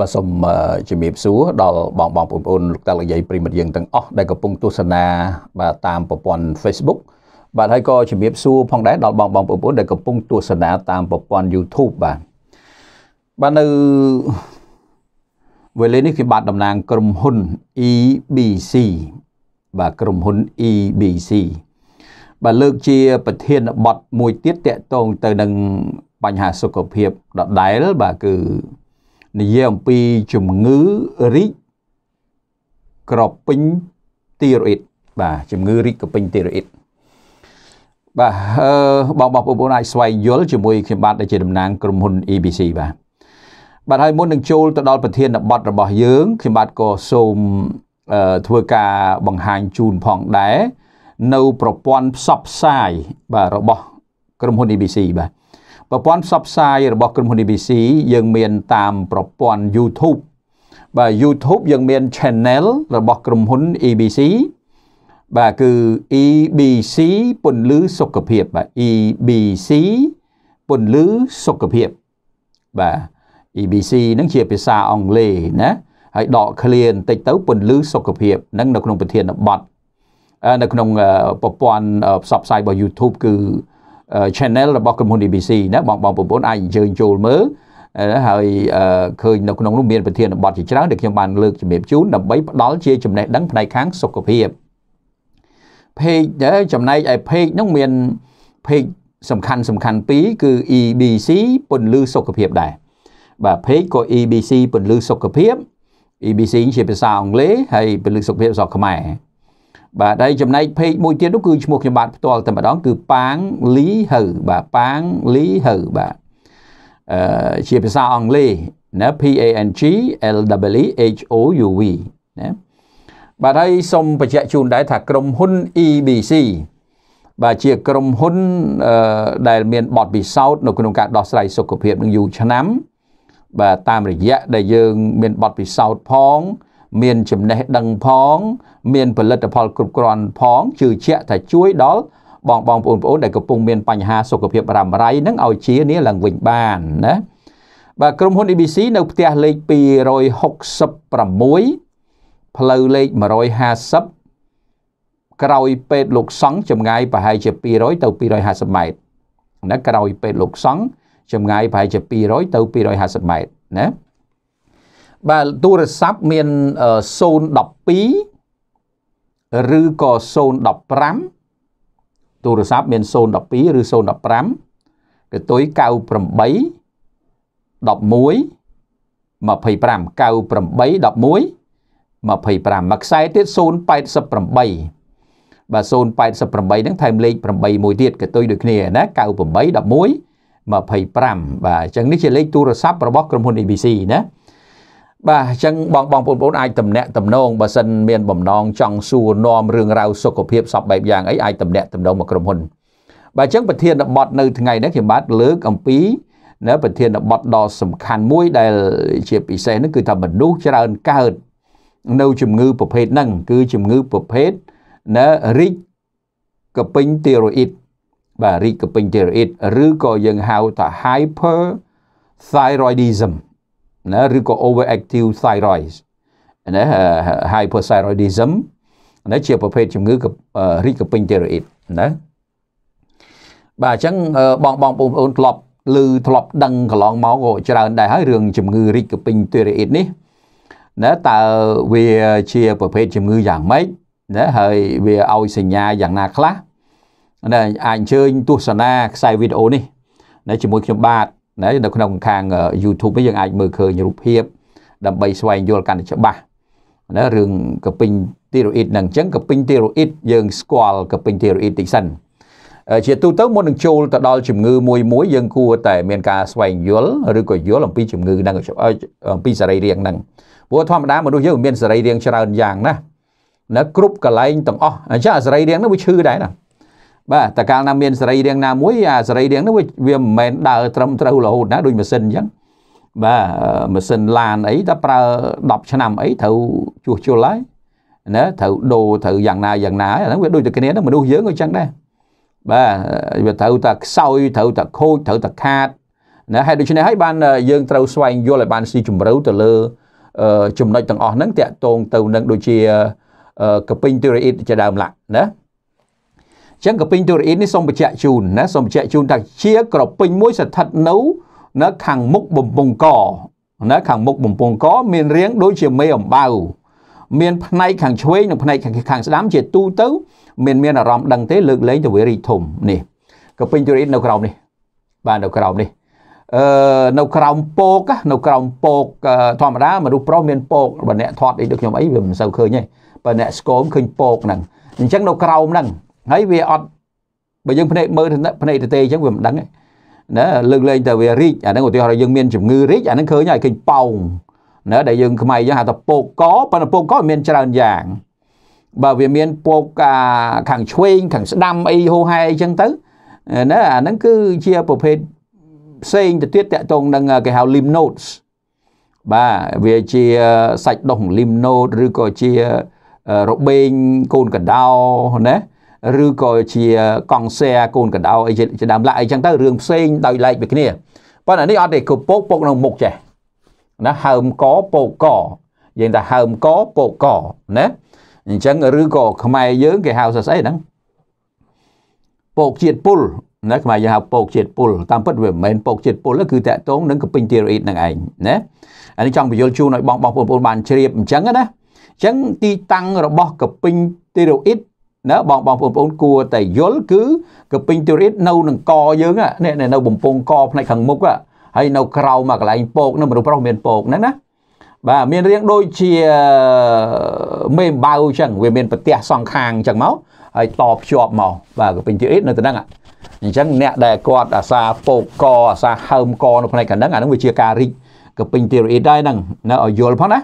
បាទសូមជំរាបសួរដល់បងបងប្អូនលោកតាលោកយាយប្រិមិត្តយើងទាំងអស់ដែលកំពុងទស្សនាបាទតាមប្រព័ន្ធ Facebook បាទហើយក៏ជំរាបសួរផងដែរដល់បងបងប្អូនដែលកំពុងទស្សនាតាមប្រព័ន្ធ YouTube បាទបាទនៅវេលានេះគឺបាទតំណាងក្រុមហ៊ុន EBC បាទក្រុមហ៊ុន EBC បាទលើកជាប្រធានបទមួយទៀតតកតងទៅនឹងបញ្ហាសុខភាពដដែលបាទគឺនិយាយអំពីជំងឺរីកក្រពេញទីរ៉ូអ៊ីតបាទជំងឺរីកក្រពេញទីរ៉ូអ៊ីតបាទអឺបងបងប្អូនអាចស្វែងយល់ជាមួយ ខ្ញុំបាទដែលជាតំណាងក្រុមហ៊ុន EBC បាទបាទហើយមុននឹងចូលទៅដល់ប្រធានបទរបស់យើងខ្ញុំបាទក៏សូមធ្វើការបង្ហាញជូនផងដែរនៅប្រព័ន្ធផ្សព្វផ្សាយបាទរបស់ ក្រុមហ៊ុន EBC បាទប្រព័ន្ធផ្សព្វផ្សាយរបស់ក្រុមហ៊ុន ABC យើងមានតាមប្រព័ន្ធ YouTube បាទ YouTube យើងមាន channel របស់ក្រុមហ៊ុន ABC បាទគឺ EBC ពន្លឺសុខភាពបាទ EBC ពន្លឺសុខភាពបាទ EBC ហ្នឹងជាភាសាអង់គ្លេសណាហើយដកឃ្លាបន្តិចទៅពន្លឺសុខភាពហ្នឹងនៅក្នុងប្រធានបទនៅក្នុងប្រព័ន្ធផ្សព្វផ្សាយរបស់ YouTube គឺ channel របស់ក្រុមហ៊ុន DBC ណាបងបងប្អូនអាចអញ្ជើញចូលមើលហើយឃើញនៅក្នុងនោះមានប្រធានបទជាច្រើនដែលខ្ញុំបានលើកជំរាបជូនដើម្បីផ្ដល់ជាចំណេះដឹងផ្នែកខាងសុខភាព page ដែរចំណែកឯ page នោះមាន page សំខាន់សំខាន់ពីរគឺ EBC ពន្លឺសុខភាពដែរបាទ page ក៏ EBC ពន្លឺសុខភាព EBC ជាភាសាអង់គ្លេសហើយពន្លឺសុខភាពរបស់ខ្មែរបាទហើយចំណែកពេកមួយទៀតនោះគឺឈ្មោះខ្ញុំបាទផ្ទាល់តែម្ដងគឺប៉ាងលីហៅបាទប៉ាងលីហៅបាទអឺជាភាសាអង់គ្លេសណា P A N G L W H O U V ណាបាទហើយសូមបញ្ជាក់ជូនដែរថាក្រុមហ៊ុន EBC បាទជាក្រុមហ៊ុនដែលមានបទពិសោធន៍នៅ ក្នុងការដោះស្រាយសុខភាពនឹងយូរឆ្នាំ បាទតាមរយៈដែលយើង មានបទពិសោធន៍ផងមានចំណេះដឹងផង មានផលិតផល គ្រប់គ្រាន់ផងជឿជាក់ថាជួយដល់បងបងប្អូនប្អូនដែលកំពុងមានបញ្ហាសុខភាពរ៉ាំរ៉ៃនឹងឲ្យជានេះឡើងវិញបានណាបាទក្រុមហ៊ុន ABC នៅផ្ទះលេខ266ផ្លូវលេខ150ក្រោយពេទ្យលោកសង្ឃចម្ងាយប្រហែលជា200ទៅ250ម៉ែត្រណាក្រោយពេទ្យលោកសង្ឃចម្ងាយប្រហែលជា200ទៅ250ម៉ែត្រណាបាទទូរស័ព្ទមាន012ឬក៏015ទូរស័ព្ទមាន012ឬ015កតុយ98 11 25 98 11 25មួយខ្សែទៀត088បាទ088ហ្នឹងថែមលេខ8មួយទៀតកតុយដូចគ្នាណា98 11 25បាទអញ្ចឹងនេះជាលេខទូរស័ព្ទរបស់ក្រុមហ៊ុន ABC ណាបាទអញ្ចឹងបងបងប្អូនអាចតំណាក់តំណងបើសិនមានបំណងចង់សួរនាំរឿងរ៉ាវសុខភាពសពបែបយ៉ាងអីអាចតំណាក់តំណងមកក្រុមហ៊ុនបាទអញ្ចឹងប្រធានបទនៅថ្ងៃនេះខ្ញុំបាទលើកអំពីណាប្រធានបទដ៏សំខាន់មួយដែល ជាពិសេសហ្នឹងគឺថាមនុស្សច្រើនកើតនៅជំងឺប្រភេទហ្នឹងគឺជំងឺប្រភេទណារីកកពេញតេរ៉ូអ៊ីតបាទរីកកពេញតេរ៉ូអ៊ីតឬក៏យើងហៅថា hyper thyroidism ណាឬក៏ overactive thyroid ណា hyperthyroidism ណាជាប្រភេទជំងឺរីកពេញ thyroid ណាបាទអញ្ចឹងបងបងបងប្អូនធ្លាប់ឮធ្លាប់ដឹងកន្លងមកក៏ច្រើនដែរហើយរឿងជំងឺរីកពេញ thyroid នេះណាតើវាជាប្រភេទជំងឺយ៉ាងម៉េចណាហើយវាឲ្យសញ្ញាយ៉ាងណាខ្លះណាអាចអញ្ជើញទស្សនាខ្សែវីដេអូនេះណាជាមួយខ្ញុំបាទណានៅក្នុងខាង YouTube វិញយើងអាចមើលឃើញរូបភាពដើម្បីស្វែងយល់កាន់តែច្បាស់ណារឿងកពិញទីរ៉ូអ៊ីតហ្នឹងអញ្ចឹងកពិញទីរ៉ូអ៊ីតយើងស្គាល់កពិញទីរ៉ូអ៊ីតតិចសិនជាទូទៅមុននឹងចូលទៅដល់ជំងឺមួយមួយយើងគួរតែមានការស្វែងយល់ឬក៏យល់អំពីជំងឺហ្នឹងអំពីសរីរាង្គហ្នឹងព្រោះធម្មតាមនុស្សយើងមានសរីរាង្គច្រើនយ៉ាងណាស់នៅគ្រប់កន្លែងទាំងអស់អញ្ចឹងសរីរាង្គហ្នឹងវាឈឺដែរណាបាទតើកាលណាមានសរីរាង្គណាមួយអាសរីរាង្គនោះវាមិនមែនដើរត្រឹមត្រូវរហូតណាដូចម៉ាស៊ីនអញ្ចឹងបាទម៉ាស៊ីនឡានអីតើប្រើ10ឆ្នាំអីត្រូវជួសជុលហើយណាត្រូវដូរត្រូវយ៉ាងណាយ៉ាងណាហ្នឹងវាដូចតែគ្នាហ្នឹងមនុស្សយើងក៏អញ្ចឹងដែរបាទវាត្រូវតែខ្សោយត្រូវតែខូចត្រូវតែខាតណាហេតុដូច្នេះហើយបានយើងត្រូវស្វែងយល់ឲ្យបានស៊ីជម្រៅទៅលើចំណុចទាំងអស់ហ្នឹងតាក់ទងទៅនឹងដូចជាកពិញទិរអ៊ីតជាដើមឡាក់ណាចឹងក្រពេញទុរអ៊ីននេះសូមបញ្ជាក់ជូនណាសូមបញ្ជាក់ជូនថាជាក្រពេញមួយស្ថិតនៅនៅខាងមុខបំពង់កណាខាងមុខបំពង់កមានរាងដូចជាមេអំបៅមានផ្នែកខាងឆ្វេងនិងផ្នែកខាងខាងស្ដាំជាទូទៅ មានមានអារម្មណ៍ដឹងទេលើកលែងទៅវារីធំនេះក្រពេញទុរអ៊ីននៅក្រោមនេះបាទនៅក្រោមនេះអឺនៅក្រោមពោកនៅក្រោមពោកធម្មតាមនុស្សប្រុសមានពោកបើអ្នកធាត់អីដូចខ្ញុំអីវាមិនសូវឃើញទេបើអ្នកស្គមឃើញពោកហ្នឹងអញ្ចឹងនៅក្រោមហ្នឹងហើយវាអត់បើយើងភ្នែកមើលភ្នែកទៅទេអញ្ចឹងវាមិនដឹងទេណាលើកលែងតែវារីកអាហ្នឹងឧទាហរណ៍យើងមានជំងឺរីកអាហ្នឹងឃើញហើយឃើញប៉ោងណាដែលយើងខ្មែរយើងហៅថាពោកកប៉ុន្តែពោកកមានច្រើនយ៉ាងបើវាមានពោកខាងឆ្វេងខាងស្ដាំអីហូហែអញ្ចឹងទៅណាអាហ្នឹងគឺជាប្រភេទផ្សេងទៅទៀតតកតងនឹងគេហៅ lymph nodes បាទវាជាសាច់ដុះ lymph node ឬក៏ជារបេងកូនកណ្ដោណាឬក៏ជាកង់សែកូនកដោអីជាដើមឡាក់អីចឹងទៅរឿងផ្សេងដោយឡែកពីគ្នាប៉ុន្តែនេះអត់ទេគឺពោកពោកនៅមុខចេះណាហើមកពោកកយើងថាហើមកពោកកណាអញ្ចឹងឬក៏ខ្មែរយើងគេហៅថាស្អីហ្នឹងពោកជាតិពុលណាខ្មែរយើងហៅពោកជាតិពុលតាមពិតវាមិនមែនពោកជាតិពុលគឺតាក់ទងនឹងកពេញទីរ៉ូអ៊ីតនឹងឯងណាអានេះចង់បញ្យល់ជូនឲ្យបងបងប្អូនបានជ្រាបអញ្ចឹងណាអញ្ចឹងទីតាំងរបស់កពេញទីរ៉ូអ៊ីតណាបងបងបងប្អូនគួរតែយល់គឺ កពិញទូរីតនៅនឹងកយើងនេះនៅបំពង់កផ្នែកខាងមុខហើយនៅក្រៅមកកន្លែងពកនៅមនុស្សប្រុសមានពកហ្នឹងណាបាទមានរៀងដូចជាមេបៅអញ្ចឹងវាមានប្រទេសសងខាងអញ្ចឹងមកហើយតភ្ជាប់មកបាទកពិញទូរីតនៅទៅហ្នឹងអញ្ចឹងអ្នកដែលគាត់អាសាពកកអាសាហើមកនៅផ្នែកខាងហ្នឹងអាហ្នឹងវាជាការរីកកពិញទូរីតដែរហ្នឹងនៅឲ្យយល់ផងណា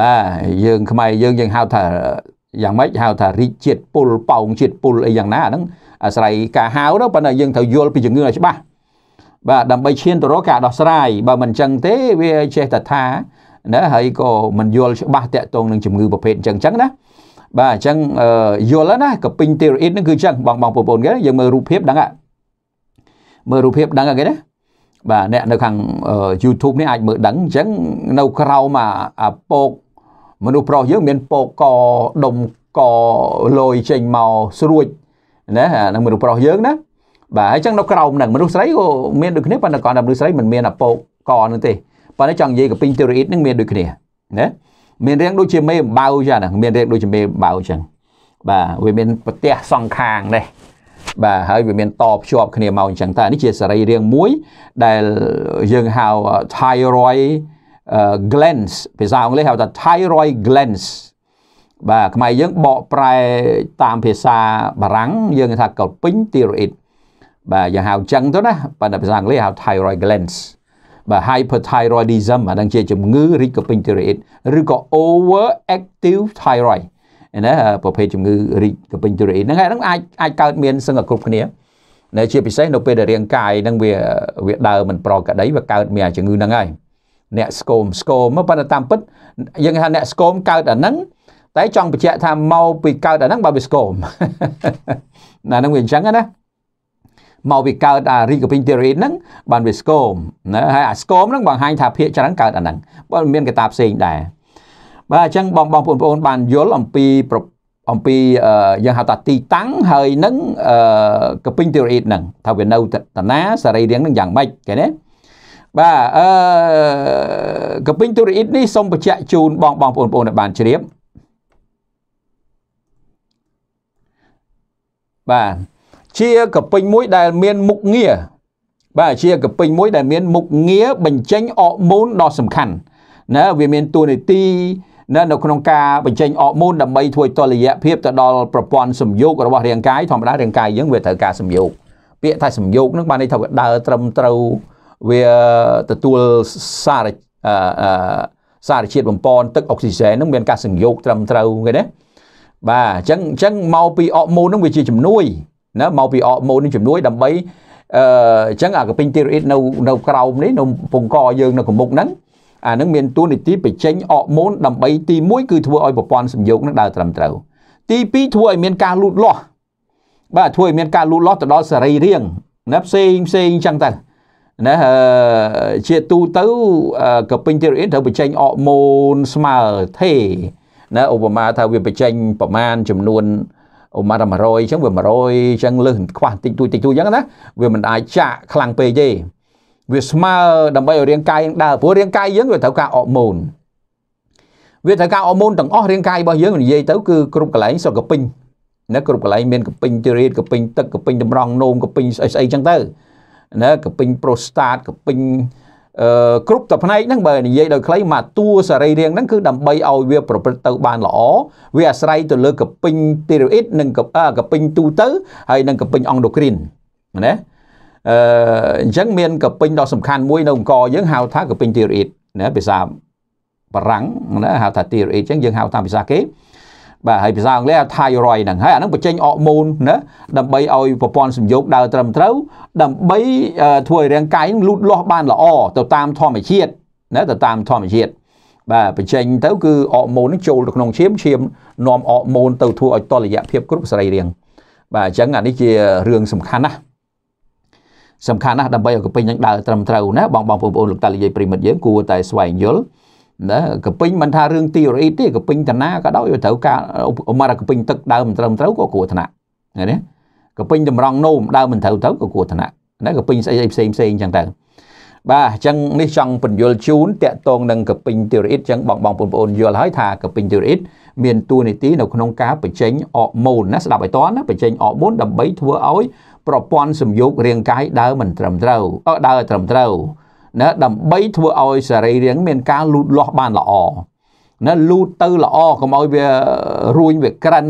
បាទយើងខ្មែរយើងយើងហៅថាយ៉ាងម៉េចហៅថារីកជាតិពុលប៉ោងជាតិពុលអីយ៉ាងណាអាហ្នឹងអាស្រ័យការហៅទៅប៉ុន្តែយើងត្រូវយល់ពីជំងឺឲ្យច្បាស់បាទដើម្បីឈានទៅរកការដោះស្រាយបើមិនអញ្ចឹងទេវាចេះតែថាណាហើយក៏មិនយល់ច្បាស់តាក់ទងនឹងជំងឺប្រភេទអញ្ចឹងអញ្ចឹងណាបាទអញ្ចឹងយល់ហើយណាកពីងទេរ៉ូអ៊ីតហ្នឹងគឺអញ្ចឹងបងបងប្អូនគេយើងមើលរូបភាពដឹងហ่ะមើលរូបភាពដឹងហ่ะគេណាបាទអ្នកនៅខាង YouTube នេះអាចមើលដឹងអញ្ចឹងនៅក្រៅមកអាពកមនុស្សប្រុសយើងមានពកកដុំកលយចេញមកស្រួចណាអានឹងមនុស្សប្រុសយើងណាបាទហើយចឹងនៅក្រោមហ្នឹងមនុស្សស្រីក៏មានដូចគ្នាប៉ុន្តែគាត់ថាមនុស្សស្រីមិនមានអាពកកហ្នឹងទេប៉ុន្តែចង់និយាយកពីងទេរីតហ្នឹងមានដូចគ្នាណាមានរាងដូចជាមេបៅចឹងហ្នឹងមានរាងដូចជាមេបៅចឹងបាទវាមានប្រទះសងខាងនេះបាទហើយវាមានតភ្ជាប់គ្នាមកអញ្ចឹងតែនេះជាសរីរាង្គមួយដែលយើងហៅ thyroid glands ភាសាអង់គ្លេសហៅថា thyroid glands បាទខ្មែរយើងបកប្រែតាមភាសាបារាំងយើងថាកលពេញ thyroid បាទយើងហៅចឹងទៅណាប៉ុន្តែភាសាអង់គ្លេសហៅ thyroid glands បាទ hyperthyroidism អានឹងជាជំងឺរីកកពេញ thyroid ឬក៏ overactive thyroid ណាប្រភេទជំងឺរីកកពេញ thyroid ហ្នឹងហើយហ្នឹងអាចអាចកើតមានសឹងតែគ្រប់គ្នានៅជាពិសេសនៅពេលដែលរាងកាយហ្នឹងវាវាដើរមិនប្រក្រតីវាកើតមានអាជំងឺហ្នឹងហើយអ្នកស្គមស្គមមកប៉ុន្តែតាមពិតយើងហៅអ្នកស្គមកើតអាហ្នឹងតែចង់បញ្ជាក់ថាមកពីកើតអាហ្នឹងបើវាស្គមណាហ្នឹងវាអញ្ចឹងណាមកពីកើតអា Ringing Theory ហ្នឹងបានវាស្គមណាហើយអាស្គមហ្នឹងបង្ហាញថាភាកច្រើនកើតអាហ្នឹងបើមានកតាផ្សេងដែរ បាទអញ្ចឹងបងបងប្អូនបានយល់អំពីប្រអំពីយើងហៅថាទីតាំងហើយនឹងកពិញ theory ហ្នឹងថាវានៅតាណាសរីរាង្គនឹងយ៉ាងម៉េចគេណាបាទអឺកពិញទូរអ៊ីតនេះសូមបញ្ជាក់ជូនបងបងប្អូនបងបានជ្រាបបាទជាកពិញមួយដែលមាន មុខងារបាទជាកពិញមួយដែលមានមុខងារបញ្ចេញអរម៉ូនដ៏សំខាន់ណាវាមានតួនាទីណានៅក្នុងការបញ្ចេញអរម៉ូនដើម្បីធ្វើតលយៈភាពទៅដល់ប្រព័ន្ធសំយោគរបស់រាងកាយធម្មតារាងកាយយើងវាត្រូវការសំយោគពាក្យថាសំយោគនឹងបានន័យថាវាដើរត្រឹមត្រូវវាទទួលសារសារជាតិបំពន់ទឹកអុកស៊ីសែននឹងមានការសង្យោគត្រឹមត្រូវគេណាបាទអញ្ចឹងអញ្ចឹងមកពីអកម៉ូននឹងវាជាជំនួយណាមកពីអកម៉ូននឹងជំនួយដើម្បីអញ្ចឹងអាកពិញទីរ៉ូអ៊ីតនៅនៅក្រោមនេះនៅពងកយើងនៅកម្មុកហ្នឹងអានឹងមានតួនាទីបញ្ចេញអកម៉ូនដើម្បីទី1គឺធ្វើឲ្យប្រព័ន្ធសំយោគនឹងដើរត្រឹមត្រូវទី2ធ្វើឲ្យមានការលូតលាស់បាទធ្វើឲ្យមានការលូតលាស់ទៅដល់សរីរាង្គណាផ្សេងផ្សេងអញ្ចឹងទៅណាជាទូទៅកពិញធីរ៉ូអ៊ីនត្រូវបញ្ចេញអរម៉ូនស្មើទេណាឧបមាថាវាបញ្ចេញប្រមាណចំនួនអូម៉ាដល់100អញ្ចឹងវា100អញ្ចឹងលើសខ្វះតិចតួចតិចតួចអញ្ចឹងណា វាមិនអាចចាក់ខ្លាំងពេកទេវាស្មើដើម្បីឲ្យរាងកាយដើរព្រោះរាងកាយយើងវាត្រូវការអរម៉ូនវាត្រូវការអរម៉ូនទាំងអស់រាងកាយរបស់យើងនិយាយទៅគឺគ្រប់កន្លែងសុខកពិញណាគ្រប់កន្លែងមានកពិញទីរ៉េតកពិញទឹកកពិញតម្រង់នោមកពិញស្អីស្អីអញ្ចឹងទៅណាកពិញប្រូស្តាតកពិញអឺគ្រប់តែផ្នែកហ្នឹងបើនិយាយដោយខ្លីមកតួសរីរាង្គហ្នឹងគឺដើម្បីឲ្យវា ប្រព្រឹត្តទៅបានល្អវាអាស្រ័យទៅលើកពិញទីរ៉ូអ៊ីតនិងកពិញទូទៅហើយនិងកពិញអង់ដូគ្រីនណាអឺអញ្ចឹងមានកពិញដ៏សំខាន់មួយនៅអង្គរយើងហៅថាកពិញទីរ៉ូអ៊ីតណាភាសាបារាំងណាហៅថាទីរ៉ូអ៊ីតអញ្ចឹងយើងហៅតាមភាសាគេបាទហើយភាសាអង់គ្លេស thyroid ហ្នឹងហើយអាហ្នឹងបញ្ចេញអរម៉ូនណាដើម្បីឲ្យប្រព័ន្ធសម្យោគដើរត្រឹមត្រូវដើម្បីធ្វើឲ្យរាងកាយលូតលាស់បានល្អ ទៅតាមធម្មជាតិណាទៅតាមធម្មជាតិបាទបញ្ចេញទៅគឺអរម៉ូននឹងចូលទៅក្នុងឈាមឈាមនាំអរម៉ូនទៅធ្វើឲ្យតលយៈភាពគ្រប់សរីរាង្គបាទអញ្ចឹងអានេះជារឿងសំខាន់ណាស់សំខាន់ណាស់ដើម្បីឲ្យកពិញនឹងដើរត្រឹមត្រូវណាបងបងប្អូនលោកតាលាយប្រិមិត្តយើងគួរតែស្វែងយល់ណាកពេញមិនថារឿងទីរ៉េតទេកពេញតាណាក៏ដោយត្រូវការអមរកពេញទឹកដើមមិនត្រឹមត្រូវក៏គ្រោះថ្នាក់ណាកពេញតម្រង់នោមដើមមិនត្រូវទៅក៏គ្រោះថ្នាក់ណាកពេញស្អីផ្សេងផ្សេងអញ្ចឹងទៅបាទអញ្ចឹងនេះចង់បញ្យលជូនតកតងនឹងកពេញទីរ៉េតអញ្ចឹងបងបងបងប្អូនយល់ហើយថាកពេញទីរ៉េតមានតួនាទីនៅក្នុងការបញ្ចេញអរម៉ូនណាស្ដាប់ឲ្យតន់ណាបញ្ចេញអរម៉ូនដើម្បីធ្វើឲ្យ ប្រព័ន្ធសម្យោគរាងកាយដើរមិនត្រឹមត្រូវដើរត្រឹមត្រូវណាដើម្បីធ្វើឲ្យសរីរាង្គមាន ការលូតលាស់បានល្អណាលូតទៅល្អកុំឲ្យវារួញវាក្រិន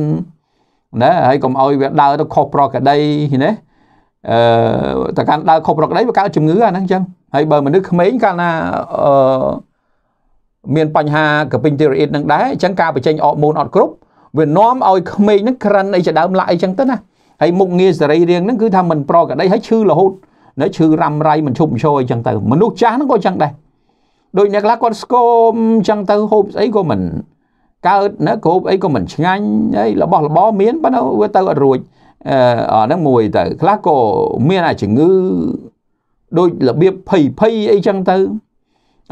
ណាហើយកុំឲ្យវាដើរទៅខុសប្រក្រតីណាអឺតើកាន់ដើរខុសប្រក្រតីវាកើតជំងឺអាហ្នឹងអញ្ចឹងហើយបើមនុស្សក្មេងកាលណាអឺមានបញ្ហាកពិញទេរ៉េតនឹងដែរអញ្ចឹងការបញ្ចេញអរម៉ូនអត់គ្រប់វានាំឲ្យក្មេងហ្នឹងក្រិនអីជាដើមឡាក់អីចឹងទៅណាហើយមុខងារសរីរាង្គហ្នឹងគឺថាមិនប្រក្រតីហើយឈឺរហូតនៅឈឺរ៉ាំរៃមិនឈប់មិនឈរអីចឹងទៅមនុស្សចាស់ហ្នឹងក៏ចឹងដែរដូចអ្នកខ្លះគាត់ស្គមចឹងទៅហូបស្អីក៏មិនកើតណាគ្របអីក៏មិនឆ្ងាញ់ហើយរបស់របរមានប៉ុន្តែវាទៅអត់រួចអឺអាហ្នឹងមួយទៅខ្លះក៏មានអាជំងឺដូចរបៀបភ័យភ័យអីចឹងទៅ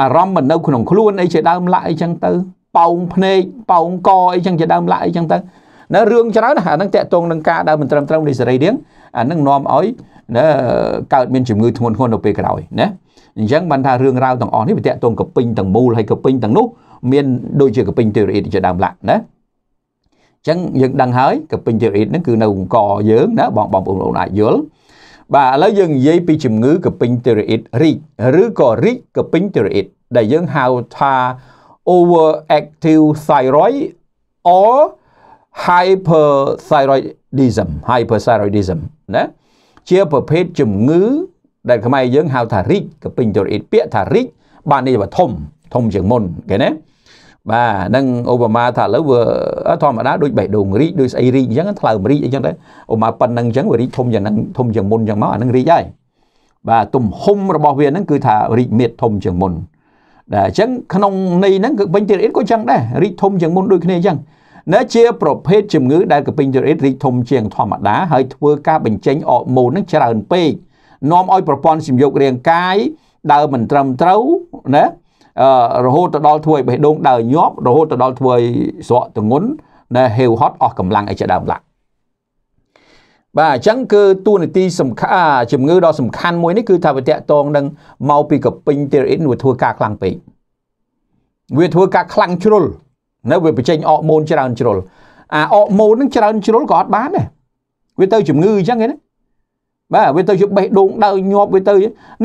អារម្មណ៍មិននៅក្នុងខ្លួនអីជាដើមឡាក់អីចឹងទៅប៉ោងភ្នែកប៉ោងកអីចឹងជាដើមឡាក់អីចឹងទៅណារឿងច្រើនណាអានឹងតកតងនឹងការដែលមិនត្រឹមត្រូវនៃសេរីរាង្គអានឹងនាំឲ្យណាកើតមានជំងឺធ្ងន់ធ្ងរនៅពេលក្រោយណាអញ្ចឹងបានថារឿងរ៉ាវទាំងអស់នេះវាតកតងកពិញទាំងមូលហើយកពិញទាំងនោះមានដូចជាកពិញទេរ៉េតជាដើមឡាក់ណាចឹងយើងដឹងហើយកពិញទេរ៉េតហ្នឹងគឺនៅអង្គយើងណាបងបងប្អូនអាចយល់បាទឥឡូវយើងនិយាយពីជំងឺកពិញទេរ៉េតរីកឬក៏រីកកពិញទេរ៉េតដែលយើងហៅថា overactive thyroid or hyperthyroidism hyperthyroidism ណាជាប្រភេទជំងឺ ដែលខ្មែរយើងហៅថារីក កពេញទៅរីកពាក្យថារីកបាននេះវាធំធំជាងមុនគេណាបាទនឹងឧបមាថាឥឡូវវាធម្មតាដូចបេះដូងរីកដូចស្អីរីកអញ្ចឹងថ្លើមរីកអញ្ចឹងដែរឧបមាប៉ុណ្ណឹងអញ្ចឹងវារីកធំយ៉ាងហ្នឹងធំជាងមុនអញ្ចឹងមកអានឹងរីកហើយបាទទំហំរបស់វាហ្នឹងគឺថារីកមៀតធំ ជាងមុនដែរអញ្ចឹងក្នុងន័យហ្នឹងគឺពេញទៅរីកក៏អញ្ចឹងដែររីកធំជាងមុនដូចគ្នាអញ្ចឹងនៅជា ប្រភេទជំងឺដែលកពិញរ៉េតរីកធំជាងធម្មតាហើយធ្វើការបញ្ចេញអរម៉ូននឹងច្រើនពេកនាំឲ្យប្រព័ន្ធសម្យោគរាងកាយដើរមិនត្រឹមត្រូវណារហូតទៅដល់ធ្វើឲ្យបេះដូងដើរញាប់រហូតទៅដល់ធ្វើឲ្យស្រកទងន់ណាហេវហត់អស់កម្លាំងអីជាដើមឡាបាទអញ្ចឹងគឺតួនាទីសំខាន់ជំងឺដ៏សំខាន់មួយនេះគឺថាវាតកតងនឹងមកពីកពិញទេរ៉េតវាធ្វើការខ្លាំងពេកវាធ្វើការខ្លាំងជ្រុលនៅវាបញ្ចេញអរម៉ូនច្រើនជ្រុលអាអរម៉ូនហ្នឹងច្រើនជ្រុលក៏អត់បានដែរវាទៅជំងឺអញ្ចឹងឯណាបាទវាទៅជាបេះដូងដើរញាប់វាទៅ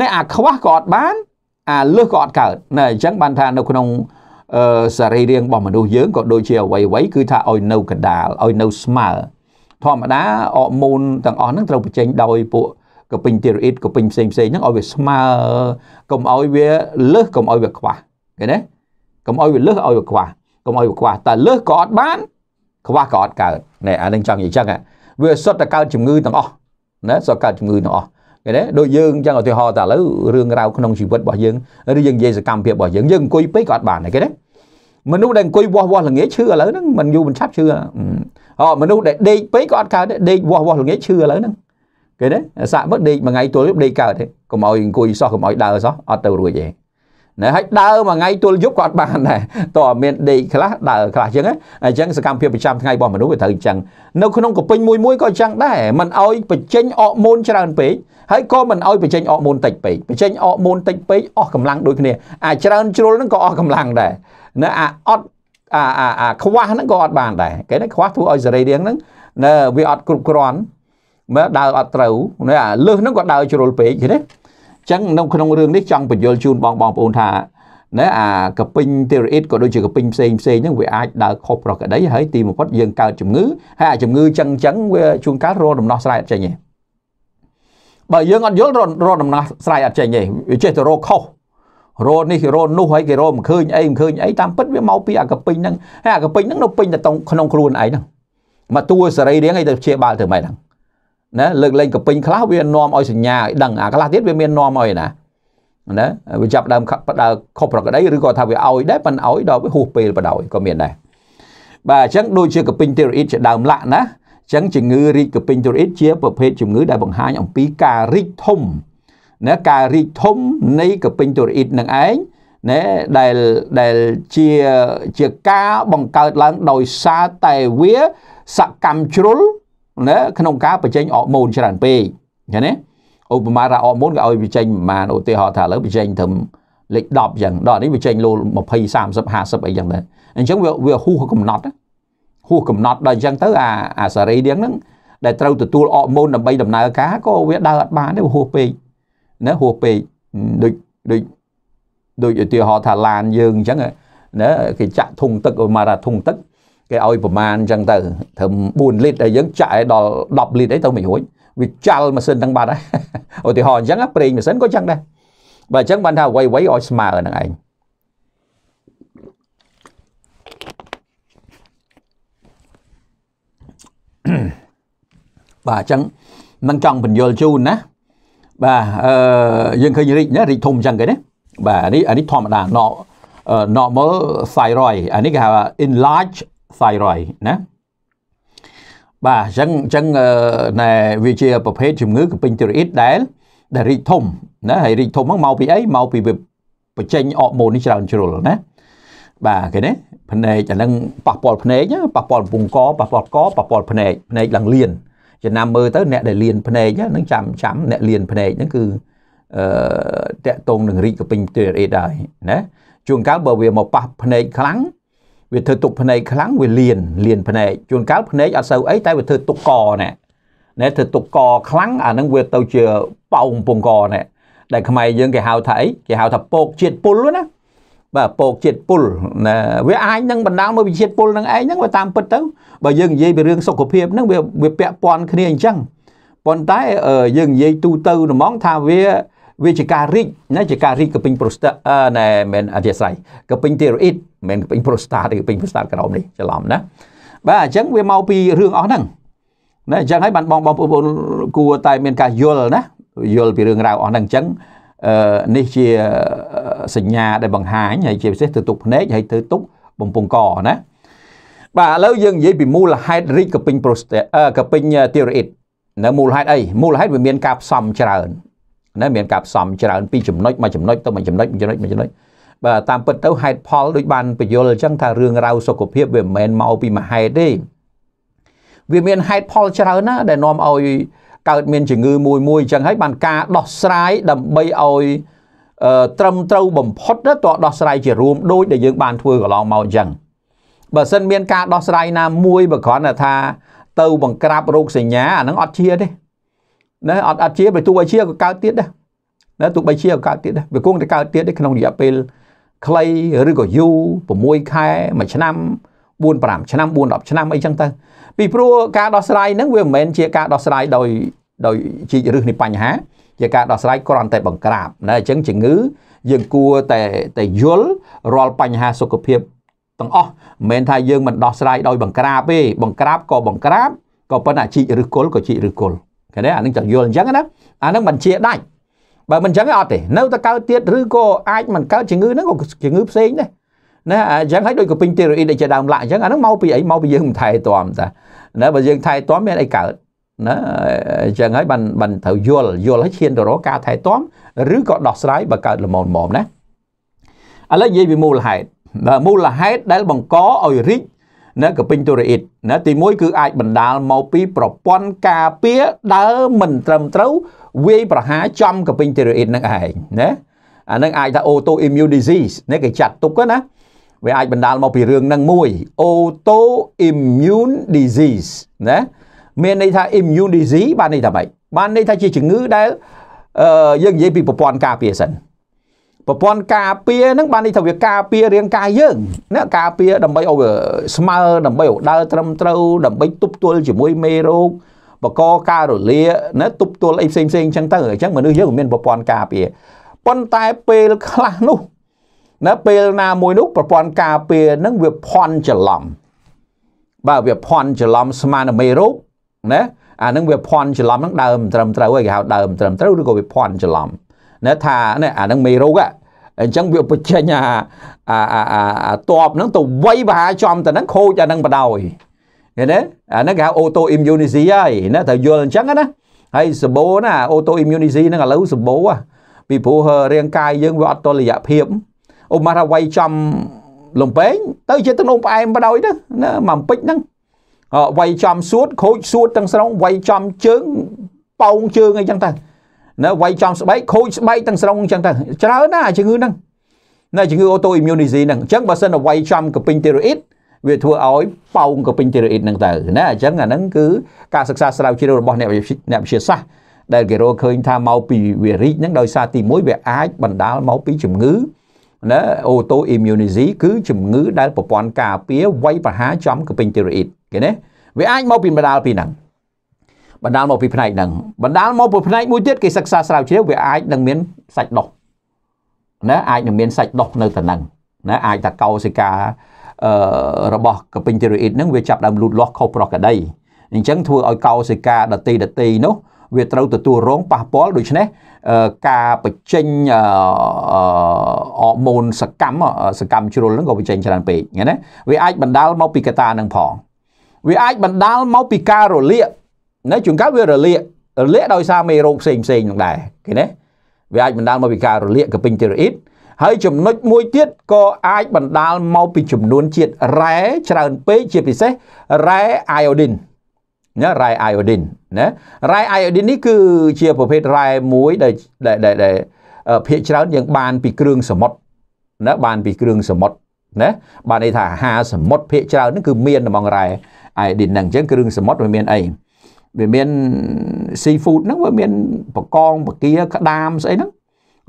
នេះអាខ្វះក៏អត់បានអាលឹះក៏អត់កើតណាអញ្ចឹងបានថានៅក្នុងអឺសរីរាង្គរបស់មនុស្សយើងក៏ដូចជាអវ័យវ័យគឺថាឲ្យនៅកដាលឲ្យនៅស្មើធម្មតាអរម៉ូនទាំងអស់ហ្នឹងត្រូវបញ្ចេញដោយពួកកពេញទីរ៉ូអ៊ីតកពេញផ្សេងផ្សេងហ្នឹងឲ្យវាស្មើកុំឲ្យវាលឹះកុំឲ្យវាខ្វះឃើញទេកុំឲ្យវាលឹះឲ្យវាខ្វះកុំឲ្យខ្វះតែលើសក៏អត់បានខ្វះក៏អត់កើតណែអានឹងចង់និយាយចឹងវាសុទ្ធតែកើតជំងឺទាំងអស់ណាសុទ្ធកើតជំងឺទាំងអស់ឃើញទេដូចយើងចឹងឧទាហរណ៍តែឥឡូវរឿងរ៉ាវក្នុងជីវិតរបស់យើងឬយើងនិយាយសកម្មភាពរបស់យើងយើងអង្គុយពេកក៏អត់បានដែរឃើញទេមនុស្សដែលអង្គុយវាស់វាស់ល្ងាចឈឺឥឡូវហ្នឹងមិនយូរមិនឆាប់ឈឺអូមនុស្សដែលដេកពេកក៏អត់កើតដែរដេកវាស់វាស់ល្ងាចឈឺឥឡូវហ្នឹងគេណាសាក់មើលដេកមួយថ្ងៃទល់ដេកកើតទេកុំឲ្យអង្គុយសោះកុំឲ្យដើរសោះអត់ទៅរួចទេណាហើយដើរមួយថ្ងៃទល់យប់ក៏អត់បានដែរតើមានដេកខ្លះដើរខ្លះអញ្ចឹងអញ្ចឹងសកម្មភាពប្រចាំថ្ងៃរបស់មនុស្សវាត្រូវអញ្ចឹងនៅក្នុងកពេញមួយមួយក៏អញ្ចឹងដែរมันឲ្យបញ្ចេញអរម៉ូនច្រើនពេកហើយក៏មិនឲ្យបញ្ចេញអរម៉ូនតិចពេកបញ្ចេញអរម៉ូនតិចពេកអស់កម្លាំងដូចគ្នាអាច្រើនជ្រុលហ្នឹងក៏អស់កម្លាំងដែរណាអាអត់អាអាអាខ្វះហ្នឹងក៏អត់បានដែរគេហ្នឹងខ្វះធ្វើឲ្យសរីរាង្គហ្នឹងណាវាអត់គ្រប់គ្រាន់មើលដើរអត់ត្រូវណាលើសហ្នឹងក៏ដើរជ្រុលពេកទេណាចឹងនៅក្នុងរឿងនេះចង់បញ្យល់ជូនបងបងប្អូនថាណាអាកពិញទេរ៉ីតក៏ដូចជាកពិញផ្សេងផ្សេងហ្នឹងវាអាចដើរខុសប្រក្រតីហើយទីបំផុតយើងកើតជំងឺហើយអាជំងឺចឹងចឹងវាជួនកាលរកដំណោះស្រាយអត់ចេញទេបើយើងអត់យល់រកដំណោះស្រាយអត់ចេញទេវាចេះតែរកខុសរោនេះរោនោះហើយគេរោមិនឃើញអីមិនឃើញអីតាមពិតវាមកពីអាកពិញហ្នឹងហើយអាកពិញហ្នឹងនៅពេញតែក្នុងខ្លួនឯងហ្នឹងមកតួសរីរាង្គឲ្យទៅព្យាបាលទៅម៉េចហ្នឹងណាលើកលែងកពេញខ្លះវានាំឲ្យសញ្ញាឲ្យដឹងអាខ្លះទៀតវាមាននាំឲ្យណាណាវាចាប់ដើមផ្ដើខុសប្រក្តីឬក៏ថាវាឲ្យដែរប៉ិនឲ្យដល់វាហួសពេលបដ ாய் ក៏មានដែរបាទអញ្ចឹងដូចជាកពេញទេរអ៊ីតជាដើមឡាក់ណាអញ្ចឹងជំងឺរីកកពេញទេរអ៊ីតជាប្រភេទជំងឺដែលបង្ហាញអំពីការរីកធំណាការរីកធំនៃកពេញទេរអ៊ីតនឹងឯងណាដែលដែលជាជាការបង្កើតឡើងដោយសារតែវាសកម្មជ្រុលណាក្នុងការបញ្ចេញអរម៉ូនច្រើនពេកឃើញទេឧបមាថាអរម៉ូនក៏ឲ្យបញ្ចេញប្រហែលឧទាហរណ៍ថាឥឡូវបញ្ចេញត្រឹមលេខ10អញ្ចឹងដល់នេះបញ្ចេញលោ20 30 50អីចឹងដែរអញ្ចឹងវាវាហួសកំណត់ហួសកំណត់ដល់អញ្ចឹងទៅអាអាសារីរាងហ្នឹង ដែលត្រូវទទួលអរម៉ូនដើម្បីដំណើរការក៏វាដើរអត់បានទេហួសពេកណាហួសពេកដូចដូចដូចឧទាហរណ៍ថាឡានយើងអញ្ចឹងណាគេចាក់ធុងទឹកឧបមាថាធុងទឹកគេឲ្យប្រមាណអញ្ចឹងទៅត្រឹម4លីត្រហើយយើងចាក់ឲ្យដល់10លីត្រអីទៅមិនរួចវាចាល់ម៉ាស៊ីនទាំងបាត់ហើយឧទាហរណ៍អញ្ចឹងប្រេងម៉ាស៊ីនក៏អញ្ចឹងដែរបើអញ្ចឹងបានថាអ្វីអ្វីឲ្យស្មើហ្នឹងឯងបាទអញ្ចឹងនឹងចង់បញ្យលជូនណាបាទអឺយើងឃើញរីកណារីកធំអញ្ចឹងគេណាបាទនេះអានេះធម្មតា normal thyroid អានេះគេហៅ enlarge thyroid ណាបាទអញ្ចឹងអញ្ចឹងណែវាជាប្រភេទជំងឺ កពិញទរ៉ីតដែល ដែលរីកធំណាហើយរីកធំហ្នឹងមកពីអីមកពីបញ្ចេញអរម៉ូននេះច្រើនជ្រុលណាបាទគេណាភ្នែកអាហ្នឹងប៉ះពាល់ភ្នែកប៉ះពាល់ពងកប៉ះពាល់កប៉ះពាល់ភ្នែកភ្នែកឡើងលៀនចំណាំមើលទៅអ្នកដែលលៀនភ្នែកហ្នឹងចាំចាំអ្នកលៀនភ្នែកហ្នឹងគឺអឺតាក់តងនឹងរីកកពិញទរ៉ីតដែរណាជួនកាលបើវាមកប៉ះភ្នែកខ្លាំងវាធ្វើទុកភ្នែកខ្លាំងវាលៀនលៀនភ្នែកជួនកាលភ្នែកអត់សូវអីតែវាធ្វើទុកកណែណែធ្វើទុកកខ្លាំងអានឹងវាទៅជាប៉ោងពងកណែដែលខ្មែរយើងគេហៅថាអីគេហៅថាពោកជាតិពុលណាបាទពោកជាតិពុលណាវាអាចនឹងបណ្ដាលមកវិជាតិពុលនឹងឯងហ្នឹងវាតាមពិតទៅបើយើងនិយាយពីរឿងសុខភាពហ្នឹងវាវាពាក់ព័ន្ធគ្នាអញ្ចឹងប៉ុន្តែយើងនិយាយទូទៅហ្មងថាវាវាជាការរីកណាជាការរីកកពេញប្រូស្តាតណែមិនអធិស្ឋ័យកពេញទីរ៉ូអ៊ីតមិនកពេញប្រូស្តាតទេកពេញប្រូស្តាតក្រោមនេះច្រឡំណាបាទអញ្ចឹងវាមកពីរឿងអស់ហ្នឹងណាអញ្ចឹងហើយបានបងបងប្អូនគួរតែមានការយល់ណាយល់ពីរឿងរ៉ាវអស់ហ្នឹងអញ្ចឹងអឺនេះជាសញ្ញាដែលបង្ហាញហើយជាពិសេសទៅទុកភ្នែកហើយទៅទុកបំពង់កណាបាទឥឡូវយើងនិយាយពីមូលហេតុរីកកពេញប្រូស្តាតកពេញទីរ៉ូអ៊ីតនៅមូលហេតុអីមូលហេតុវាមានការផ្សំច្រើនណាមានការផ្សំច្រើនពីចំណុចមួយចំណុចទៅមួយចំណុចមួយចំណុចមួយចំណុចបាទតាមពិតទៅហេតុផលដូចបានបញ្យល់អញ្ចឹងថារឿងរ៉ាវសុខភាពវាមិនមែនមកពីមហេតុទេវាមានហេតុផលច្រើនណាដែលនាំឲ្យកើតមានជំងឺមួយមួយអញ្ចឹងហើយបានការ ដោះស្រាយដើម្បីឲ្យត្រឹមត្រូវបំផុតទៅដោះស្រាយជារួមដូចដែលយើងបានធ្វើកន្លងមកអញ្ចឹងបើសិនមានការដោះស្រាយណាមួយបើគ្រាន់តែថា ទៅបង្ក្រាបរោគសញ្ញាអានឹងអត់ជាទេណាអត់អត់ជាបើទោះបីជាក៏កើតទៀតដែរណាទោះបីជាក៏កើតទៀតដែរវាគង់តែកើតទៀតទេក្នុងរយៈពេលខ្លីឬក៏យូរ6ខែ1ឆ្នាំ4 5ឆ្នាំ4 10ឆ្នាំអីចឹងទៅពីព្រោះការដោះស្រាយហ្នឹងវាមិនមែនជាការដោះស្រាយដោយដោយជីករឹសនៃបញ្ហា ជាការដោះស្រាយគ្រាន់តែ បង្ក្រាបណាអញ្ចឹងជំងឺយើងគួរតែតែយល់រាល់បញ្ហាសុខភាពទាំងអស់មិនមែនថាយើងមិនដោះស្រាយដោយបង្ក្រាបទេបង្ក្រាបក៏បង្ក្រាបក៏ប៉ុន្តែជីករឹសគល់ក៏ជីករឹសគល់ឃើញទេអានឹងចង់យល់អញ្ចឹងណាអានឹងបញ្ជាដាច់បើមិនអញ្ចឹងអត់ទេនៅតែកើតទៀតឬក៏អាចមិនកើតជំងឺហ្នឹងក៏ជំងឺផ្សេងដែរណាអញ្ចឹងហើយដូចកពេញតេរ៉ូអ៊ីដដែលជាដើមឡាក់អញ្ចឹងអាហ្នឹងមកពីអីមកពីយើងមិនថែទាំតាណាបើយើងថែទាំមានអីកើតណាអញ្ចឹងហើយបានបានត្រូវយល់យល់ឲ្យឈានទៅរកការថែទាំឬក៏ដោះស្រាយបើកើតល្មមល្មមណាឥឡូវនិយាយពីមូលហេតុមូលហេតុដែលបង្កឲ្យរីកណាកពេញទុរអ៊ីតណាទី1គឺអាចបណ្ដាលមកពីប្រព័ន្ធការពារដើមមិនត្រឹមត្រូវ វាយ ប្រហារចំកពេញទុរអ៊ីតនឹងឯងណាអានឹងអាចថា autoimmune disease នេះគេចាត់ទុកណាវាអាចបណ្ដាលមកពីរឿងនឹងមួយ autoimmune disease ណាមានន័យថា immune disease បានន័យថាម៉េចបានន័យថាជាជំងឺដែលយើងនិយាយពីប្រព័ន្ធការពារសិនប្រព័ន្ធការពារហ្នឹងបាននេះថាវាការពាររាង កាយយើងណាការពារដើម្បីឲ្យវាស្មើដើម្បីឲ្យដើរត្រឹមត្រូវដើម្បីទប់ទល់ជាមួយមេរោគបកកការរលាណាទប់ទល់អីផ្សេងផ្សេងអញ្ចឹងទៅអញ្ចឹងមនុស្សយើងក៏មានប្រព័ន្ធការពារប៉ុន្តែពេលខ្លះនោះណាពេលណាមួយនោះប្រព័ន្ធការពារហ្នឹងវាភ័ន្តច្រឡំបាទវាភ័ន្តច្រឡំស្មើនឹងមេរោគណាអានឹងវាភ័ន្តច្រឡំហ្នឹងដើមត្រឹមត្រូវហើយគេហៅដើមត្រឹមត្រូវឬក៏វាភ័ន្តច្រឡំណាថាអានឹងមេរោគហ្នឹងអញ្ចឹងវាបញ្ចេញអាអាអាតបហ្នឹងទៅវៃបហាចំទៅហ្នឹងខូចអាហ្នឹងបដ ாய் ឃើញទេអាហ្នឹងគេហៅ auto immunity ហើយណាត្រូវយល់អញ្ចឹងណាហើយសបោណា auto immunity ហ្នឹងឥឡូវសបោពីព្រោះរាងកាយយើងវាអត់តលយៈភាពឧបមាថាវៃចំលំពេងទៅជាទឹកនោមផ្អែមបដ ாய் ទៅណាមកពេចហ្នឹងវៃចំសួតខូចសួតទាំងស្រុងវៃចំជើងប៉ោងជើងអីចឹងទៅណាវាយចំស្បែកខូចស្បែកទាំងស្រុងអញ្ចឹងទៅច្រើនណាជំងឺហ្នឹងណាជំងឺអូតូអ៊ីមូនីស៊ីហ្នឹងអញ្ចឹងបើសិនវាយចំកពីងតេរ៉ូអ៊ីតវាធ្វើឲ្យប៉ោងកពីងតេរ៉ូអ៊ីតហ្នឹងទៅណាអញ្ចឹងអាហ្នឹងគឺការសិក្សាស្រាវជ្រាវរបស់អ្នកអ្នកវិទ្យាសាស្ត្រដែលគេរកឃើញថាមកពីវារីកហ្នឹងដោយសារទី1វាអាចបណ្ដាលមកពីជំងឺណាអូតូអ៊ីមូនីស៊ីគឺជំងឺ ដែលប្រព័ន្ធការពារវាយប្រហារចំ កពីងតេរ៉ូអ៊ីតគេណាវាអាចមកពីបណ្ដាលពីហ្នឹងបណ្ដាលមកពីផ្នែកហ្នឹងបណ្ដាលមកពីផ្នែកមួយទៀតគេសិក្សាស្រាវជ្រាវវាអាចនឹងមានសាច់ដុះណាអាចនឹងមានសាច់ដុះនៅទៅហ្នឹងណាអាចថាកោសិកាអឺរបស់កពិញធីរ៉ូអ៊ីតហ្នឹងវាចាប់ដើមលូតលាស់ខុសប្រក្រតីអញ្ចឹងធ្វើឲ្យកោសិកាដតីដតីនោះវាត្រូវទទួលរងប៉ះពាល់ដូច្នេះការបញ្ចេញអរម៉ូនសកម្មសកម្មជ្រុលហ្នឹងក៏បញ្ចេញច្រើនពេកណាវាអាចបណ្ដាលមកពីកត្តាហ្នឹងផងវាអាចបណ្ដាលមកពីការរលាកនៅជួនកាលវារលាករលាកដោយសារមេរោគផ្សេងផ្សេងនឹងដែរឃើញទេវាអាចបណ្ដាលមកពីការរលាកកពិញទេរ៉ូអ៊ីតហើយចំណុចមួយទៀតក៏អាចបណ្ដាលមកពីចំនួនជាតិរ៉ែច្រើនពេកជាពិសេសរ៉ែអាយ៉ូឌីនណារ៉ែអាយ៉ូឌីនណារ៉ែអាយ៉ូឌីននេះគឺជាប្រភេទរ៉ែមួយដែលដែលដែលភាគច្រើនយើងបានពីគ្រឿងសមុទ្រណាបានពីគ្រឿងសមុទ្រណាបានន័យថាអាហារសមុទ្រភាគច្រើនហ្នឹងគឺមានក្នុងរ៉ែអាយ៉ូឌីនហ្នឹងអញ្ចឹងគ្រឿងសមុទ្រវាមានអីវាមាន sea food ហ្នឹងវាមាន បកងបកាក្តាមស្អីហ្នឹង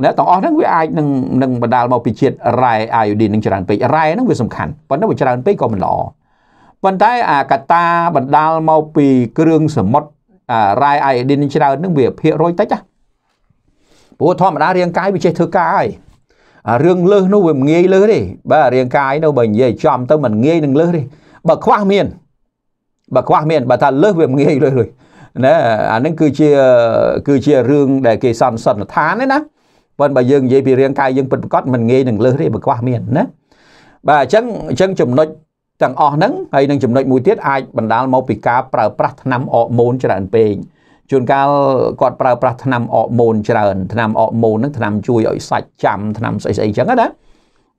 អ្នកទាំងអស់ហ្នឹងវាអាចនឹងនឹងបណ្ដាលមកពីជាតិរ៉ែអាយូឌីននឹងច្រើនពេករ៉ែហ្នឹងវាសំខាន់ប៉ុន្តែវាច្រើនពេកក៏មិនល្អប៉ុន្តែអាកតាបណ្ដាលមកពីគ្រឿងសមុទ្ររ៉ែអាយូឌីននឹងច្រើនហ្នឹងវាភាគរយតិចណាព្រោះធម្មតារាងកាយវាចេះធ្វើការហើយអារឿងលើសនោះវាងាយលើសទេបាទរាងកាយនោះបើនិយាយចំ ទៅមិនងាយនឹងលើសទេបើខ្វះមានបើខ្វះមានបើថាលើសវាងាយលុយលុយណាអានឹងគឺជាគឺជារឿងដែលគេសន្និសន្និដ្ឋានទេណាប៉ុន្តែបើយើងនិយាយពីរាងកាយយើងពិតប្រាកដមិនងាយនឹងលើសទេបើខ្វះមានណាបាទអញ្ចឹងអញ្ចឹងចំណុចទាំងអស់ហ្នឹងហើយនឹងចំណុចមួយទៀតអាចបណ្ដាលមកពីការប្រើប្រាស់ថ្នាំអរម៉ូនច្រើនពេកជួនកាលគាត់ប្រើប្រាស់ថ្នាំអរម៉ូនច្រើនថ្នាំអរម៉ូនហ្នឹងថ្នាំជួយឲ្យសាច់ចាំថ្នាំស្អីស្អីអញ្ចឹងណា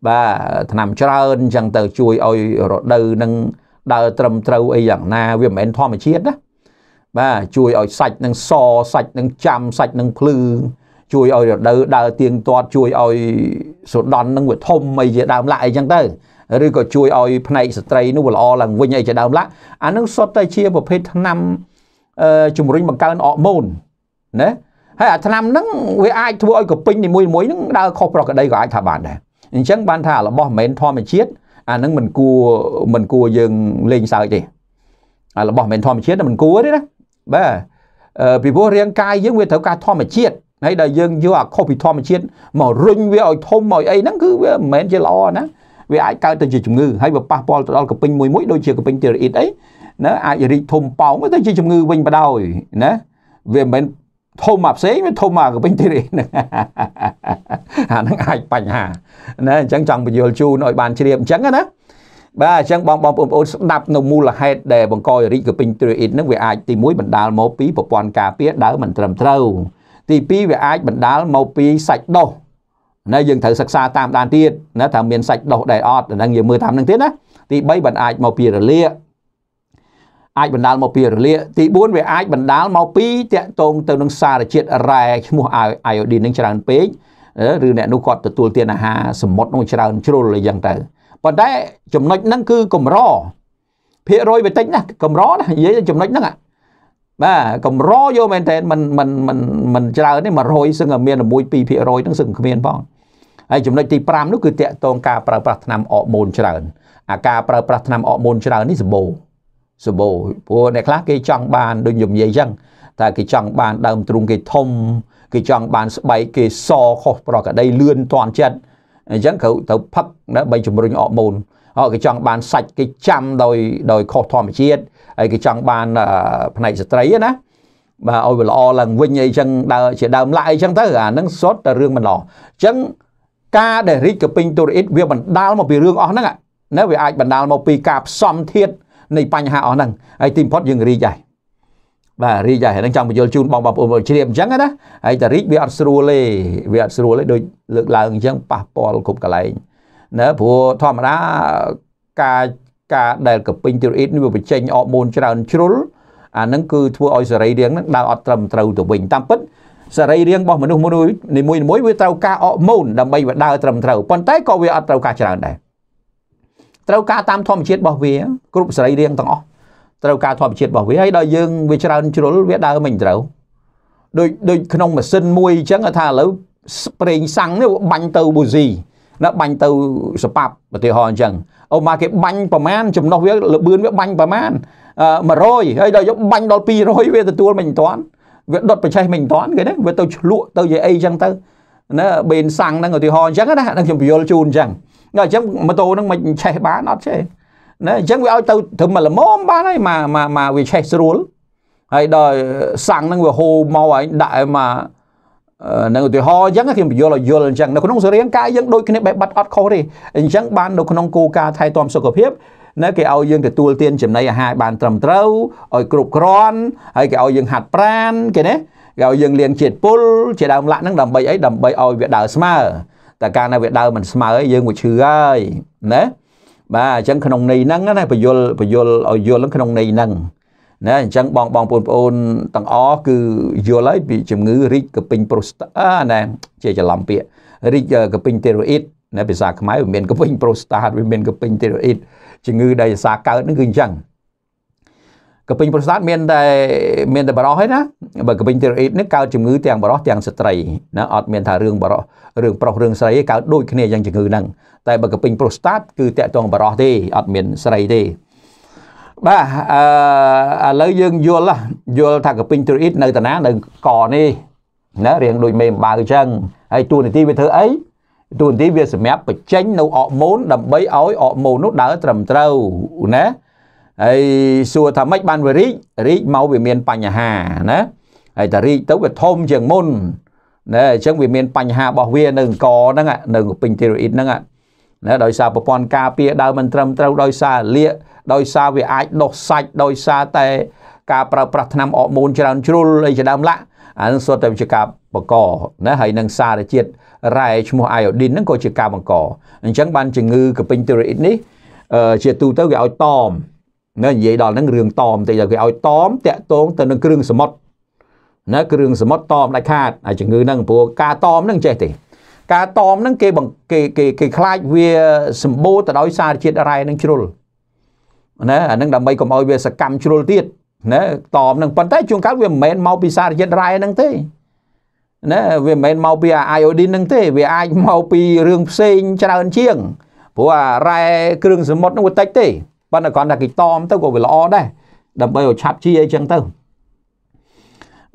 បាទថ្នាំច្រើនអញ្ចឹងទៅជួយឲ្យរដូវហ្នឹងដើរត្រឹមត្រូវអីយ៉ាងណាវាមិនមែនធម្មជាតិណាបាទជួយឲ្យសាច់នឹងសសាច់នឹងចាំសាច់នឹងភ្លឺជួយឲ្យរដូវដើរទៀងទាត់ជួយឲ្យសូដន់នឹងវាធំអីជាដើមឡាក់អីចឹងទៅឬក៏ជួយឲ្យផ្នែកស្ត្រីនោះវាល្អឡើងវិញអីជាដើមឡាក់អានឹងសុទ្ធតែជាប្រភេទថ្នាំជំរុញបង្កើនអរម៉ូនណាហើយអាថ្នាំហ្នឹងវាអាចធ្វើឲ្យកពិញនីមួយៗហ្នឹងដើរខុសប្រក្រតីក៏អាចថាបានដែរអញ្ចឹងបានថារបស់មិនមែនធម្មជាតិអាហ្នឹងមិនគួរមិនគួរយើងលេងសើចទេអារបស់មិនធម្មជាតិមិនគួរទេណាបាទពីព្រោះរាងកាយយើងវាត្រូវការធម្មជាតិហើយដល់យើងយកអាខុសពីធម្មជាតិមករុញវាឲ្យធំឲ្យអីហ្នឹងគឺវាមិនមែនជាល្អណាវាអាចកើតទៅជាជំងឺហើយវាប៉ះពាល់ទៅដល់កពេញមួយមួយដូចជាកពេញទីរ៉ីតអីណាអាចរីកធំប៉ោងទៅជាជំងឺវិញបដ ாய் ណាវាមិនមែនធំមកផ្សេងវាធំមកកពេញទៀតហ្នឹងអាហ្នឹងអាចបញ្ហាណាអញ្ចឹងចង់បញ្យល់ជូនឲ្យបានជ្រាបអញ្ចឹងណាបាទអញ្ចឹងបងបងប្អូនស្ដាប់នៅមូលហេតុដែលបង្កឲ្យរីកកពេញទ្រីអ៊ីតហ្នឹងវាអាច ទី1បណ្ដាលមកពីប្រព័ន្ធការពារដើមមិនត្រឹមត្រូវទី2វាអាចបណ្ដាលមកពីសាច់ដុះណាយើងត្រូវសិក្សាតាមដានទៀតណាថាមានសាច់ដុះដែរអត់ហ្នឹងយើងមើលតាមហ្នឹងទៀតណាទី3បណ្ដាអាចមកពីរលាកអាចបណ្ដាលមកពីរលាកទី4វាអាចបណ្ដាលមកពីតកតងទៅនឹងសារជាតិរ៉ែឈ្មោះអៃអូឌីននឹងច្រើនពេកឬអ្នកនោះគាត់ទទួលទានអាហារសមុទ្រនោះច្រើនជ្រុលអីយ៉ាងទៅប៉ុន្តែចំណុចហ្នឹងគឺកម្រភាគរយវាតិចណាស់កម្រណាស់និយាយចំណុចហ្នឹងបាទកម្រយកមែនតើมันมันมันมันច្រើនទេ100សឹងតែមាន6 2%ហ្នឹងសឹងគ្មានផងហើយចំណុចទី5នោះគឺតកតងការប្រើប្រាស់ថ្នាំអរម៉ូនច្រើនអាការប្រើប្រាស់ថ្នាំអរម៉ូនច្រើននេះសម្បូរសម្បូរព្រោះអ្នកខ្លះគេចង់បានដូចខ្ញុំនិយាយអញ្ចឹងតែគេចង់បានដើមទ្រូងគេធំគេចង់បានស្បែកគេសខុសប្រក្តីលឿនតាន់ចិត្តអញ្ចឹងត្រូវត្រូវផឹកដើម្បីជំរុញអរម៉ូនហើយគេចង់បានសាច់គេចាំដោយដោយខុសធម្មជាតិហើយគេចង់បានផ្នែកស្ត្រីណាបាទឲ្យវាល្អឡើងវិញអីចឹងដើរជាដើមឡាក់អីចឹងទៅអានឹងសុទ្ធតែរឿងមិនល្អអញ្ចឹងការដែលរីកកពេញទូរអ៊ីតវាបណ្ដាលមកពីរឿងអស់ហ្នឹងណាវាអាចបណ្ដាលមកពីការផ្សំធាតនៃបញ្ហាអស់ហ្នឹងហើយទីបំផុតយើងរីកដែរបាទរីកហើយហ្នឹងចង់បញ្យល់ជូនបងប្អូនជ្រាបអញ្ចឹងណាហើយតែរីកវាអត់ស្រួលទេវាអត់ស្រួលទេដូចលើកឡើងអញ្ចឹងប៉ះពាល់គ្រប់កន្លែងណាព្រោះធម្មតាការការដែលកពេញទីរ៉េតនេះវាបញ្ចេញអរម៉ូនច្រើនជ្រុលអាហ្នឹងគឺធ្វើឲ្យសរីរាង្គហ្នឹងដើរអត់ត្រឹមត្រូវទៅវិញតាមពិតសរីរាង្គរបស់មនុស្សមួយនីមួយៗវាត្រូវការអរម៉ូនដើម្បីវាដើរត្រឹមត្រូវប៉ុន្តែក៏វាអត់ត្រូវការច្រើនដែរត្រូវការតាមធម្មជាតិរបស់វាគ្រប់សរីរាង្គទាំងអស់ត្រូវការធម្មជាតិរបស់វាហើយដល់យើងវាច្រើនជ្រុលវាដើរមិនត្រូវដូចដូចក្នុងម៉ាស៊ីនមួយអញ្ចឹងថាឥឡូវប្រេងសាំងនេះបាញ់ទៅប៊ូស៊ីណាបាញ់ទៅសប៉ាប់ឧទាហរណ៍អញ្ចឹងអូមកគេបាញ់ប្រមាណចំណុះវាលបឿនវាបាញ់ប្រមាណ100ហើយដល់យកបាញ់ដល់200វាទទួលមិនតាន់វាដុតបច្ចេះមិនតាន់គេណាវាទៅឆ្លក់ទៅជាអីអញ្ចឹងទៅណាបេនសាំងហ្នឹងឧទាហរណ៍អញ្ចឹងណាខ្ញុំពយល់ជូនអញ្ចឹងដល់អញ្ចឹងម៉ូតូហ្នឹងមិនឆេះបានអត់ចេះណាអញ្ចឹងវាឲ្យទៅត្រឹមល្មមបានហើយមកមកមកវាឆេះស្រួលហើយដល់សាំងហ្នឹងវាហូរមកហើយដាក់ឲ្យមកនឹងឧទាហរណ៍អញ្ចឹងខ្ញុំបញ្យល់ឲ្យយល់អញ្ចឹងនៅក្នុងសរៀងកាយយើងដូចគ្នាបែបបាត់អត់ខុសទេអញ្ចឹងបាននៅក្នុងគោលការណ៍ថែទាំសុខភាពណាគេឲ្យយើងទទួលទានចំណីអាហារបានត្រឹមត្រូវឲ្យគ្រប់គ្រាន់ហើយគេឲ្យយើងហាត់ប្រាណគេណាគេឲ្យយើងលៀងជាតិពុលជាដើមឡាក់ហ្នឹងដើម្បីអីដើម្បីឲ្យវាដើរស្មើតែកាលណាវាដើរមិនស្មើឯងយើងមកឈឺហើយណាបាទអញ្ចឹងក្នុងន័យហ្នឹងណាបយលបយលឲ្យយល់ក្នុងន័យហ្នឹងណាអញ្ចឹងបងបងបងប្អូនទាំងអស់គឺយល់ហើយពីជំងឺរីកកពេញប្រូស្តាណាជាច្រឡំពាក្យរីកកពេញតេរ៉ូអ៊ីតណាភាសាខ្មែរវាមានកពេញប្រូស្តាតវាមានកពេញតេរ៉ូអ៊ីតជំងឺដែលសារកើតហ្នឹងគឺអញ្ចឹងកពេញប្រសាទមានតែមានតែបរោះឯណាបើកពេញទេរអេតនេះកើតជំងឺទាំងបរោះទាំងស្ត្រីណាអត់មានថារឿងបរោះរឿងប្រុសរឿងស្រីឯងកើតដូចគ្នាយ៉ាងជំងឺហ្នឹងតែបើកពេញប្រូស្តាតគឺតាក់ទងបរោះទេអត់មានស្រីទេបាទអឺឥឡូវយើងយល់យល់ថាកពេញទេរអេតនៅតាណានៅកនេះណារៀងដូចមេម្បៅអញ្ចឹងហើយតួនាទីវាធ្វើអីតួនាទីវាសម្រាប់បញ្ចេញនៅអរម៉ូន ដើម្បីឲ្យអរម៉ូននោះដើរត្រឹមត្រូវណាហើយសួរថាម៉េចបានវារីករីកមកវាមានបញ្ហាណាហើយតែរីកទៅវាធំជាងមុនណាអញ្ចឹងវាមាន បញ្ហារបស់វានៅអង្គហ្នឹងនៅពេញទេរ៉ូអ៊ីតហ្នឹងណាដោយសារប្រព័ន្ធការពារដើមមិនត្រឹមត្រូវដោយសារលាក ដោយសារវាអាចដុសសាច់ដោយសារតែការប្រើប្រាស់ថ្នាំអរម៉ូនច្រើនជ្រុលអីជាដើមឡាក់អានឹងសុទ្ធតែជាការបកណាហើយនឹងសារជាតិរ៉ែឈ្មោះ iodine ហ្នឹងក៏ជាការបង្កអញ្ចឹងបានជំងឺកពេញទេរ៉ូអ៊ីតនេះជាទូទៅគេឲ្យតមណានិយាយដល់ហ្នឹងរឿងតមតិដល់គេឲ្យតមតាក់ទងទៅនឹងគ្រឿងសមុទ្រណាគ្រឿងសមុទ្រតមដាច់ខាតហើយជំងឺហ្នឹងព្រោះការតមហ្នឹងចេះទេ ការតមហ្នឹងគេគេគេគេខ្លាចវាសម្បូរទៅដោយសារជាតិរ៉ែនឹងជ្រុលណាអាហ្នឹងដើម្បីកុំឲ្យវាសកម្មជ្រុលទៀតណាតមហ្នឹងប៉ុន្តែជួនកាលវាមិនមែនមកពីសារជាតិរ៉ែហ្នឹងទេណាវាមិនមែនមកពីអាយអូឌីនហ្នឹងទេវាអាចមកពីរឿងផ្សេងច្រើនជាង ព្រោះអារ៉ែគ្រឿងសមុទ្រហ្នឹងវាតិចទេប៉ុន្តែគ្រាន់តែគេតមទៅក៏វាល្អដែរដើម្បីឲ្យឆាប់ជាអីចឹងទៅ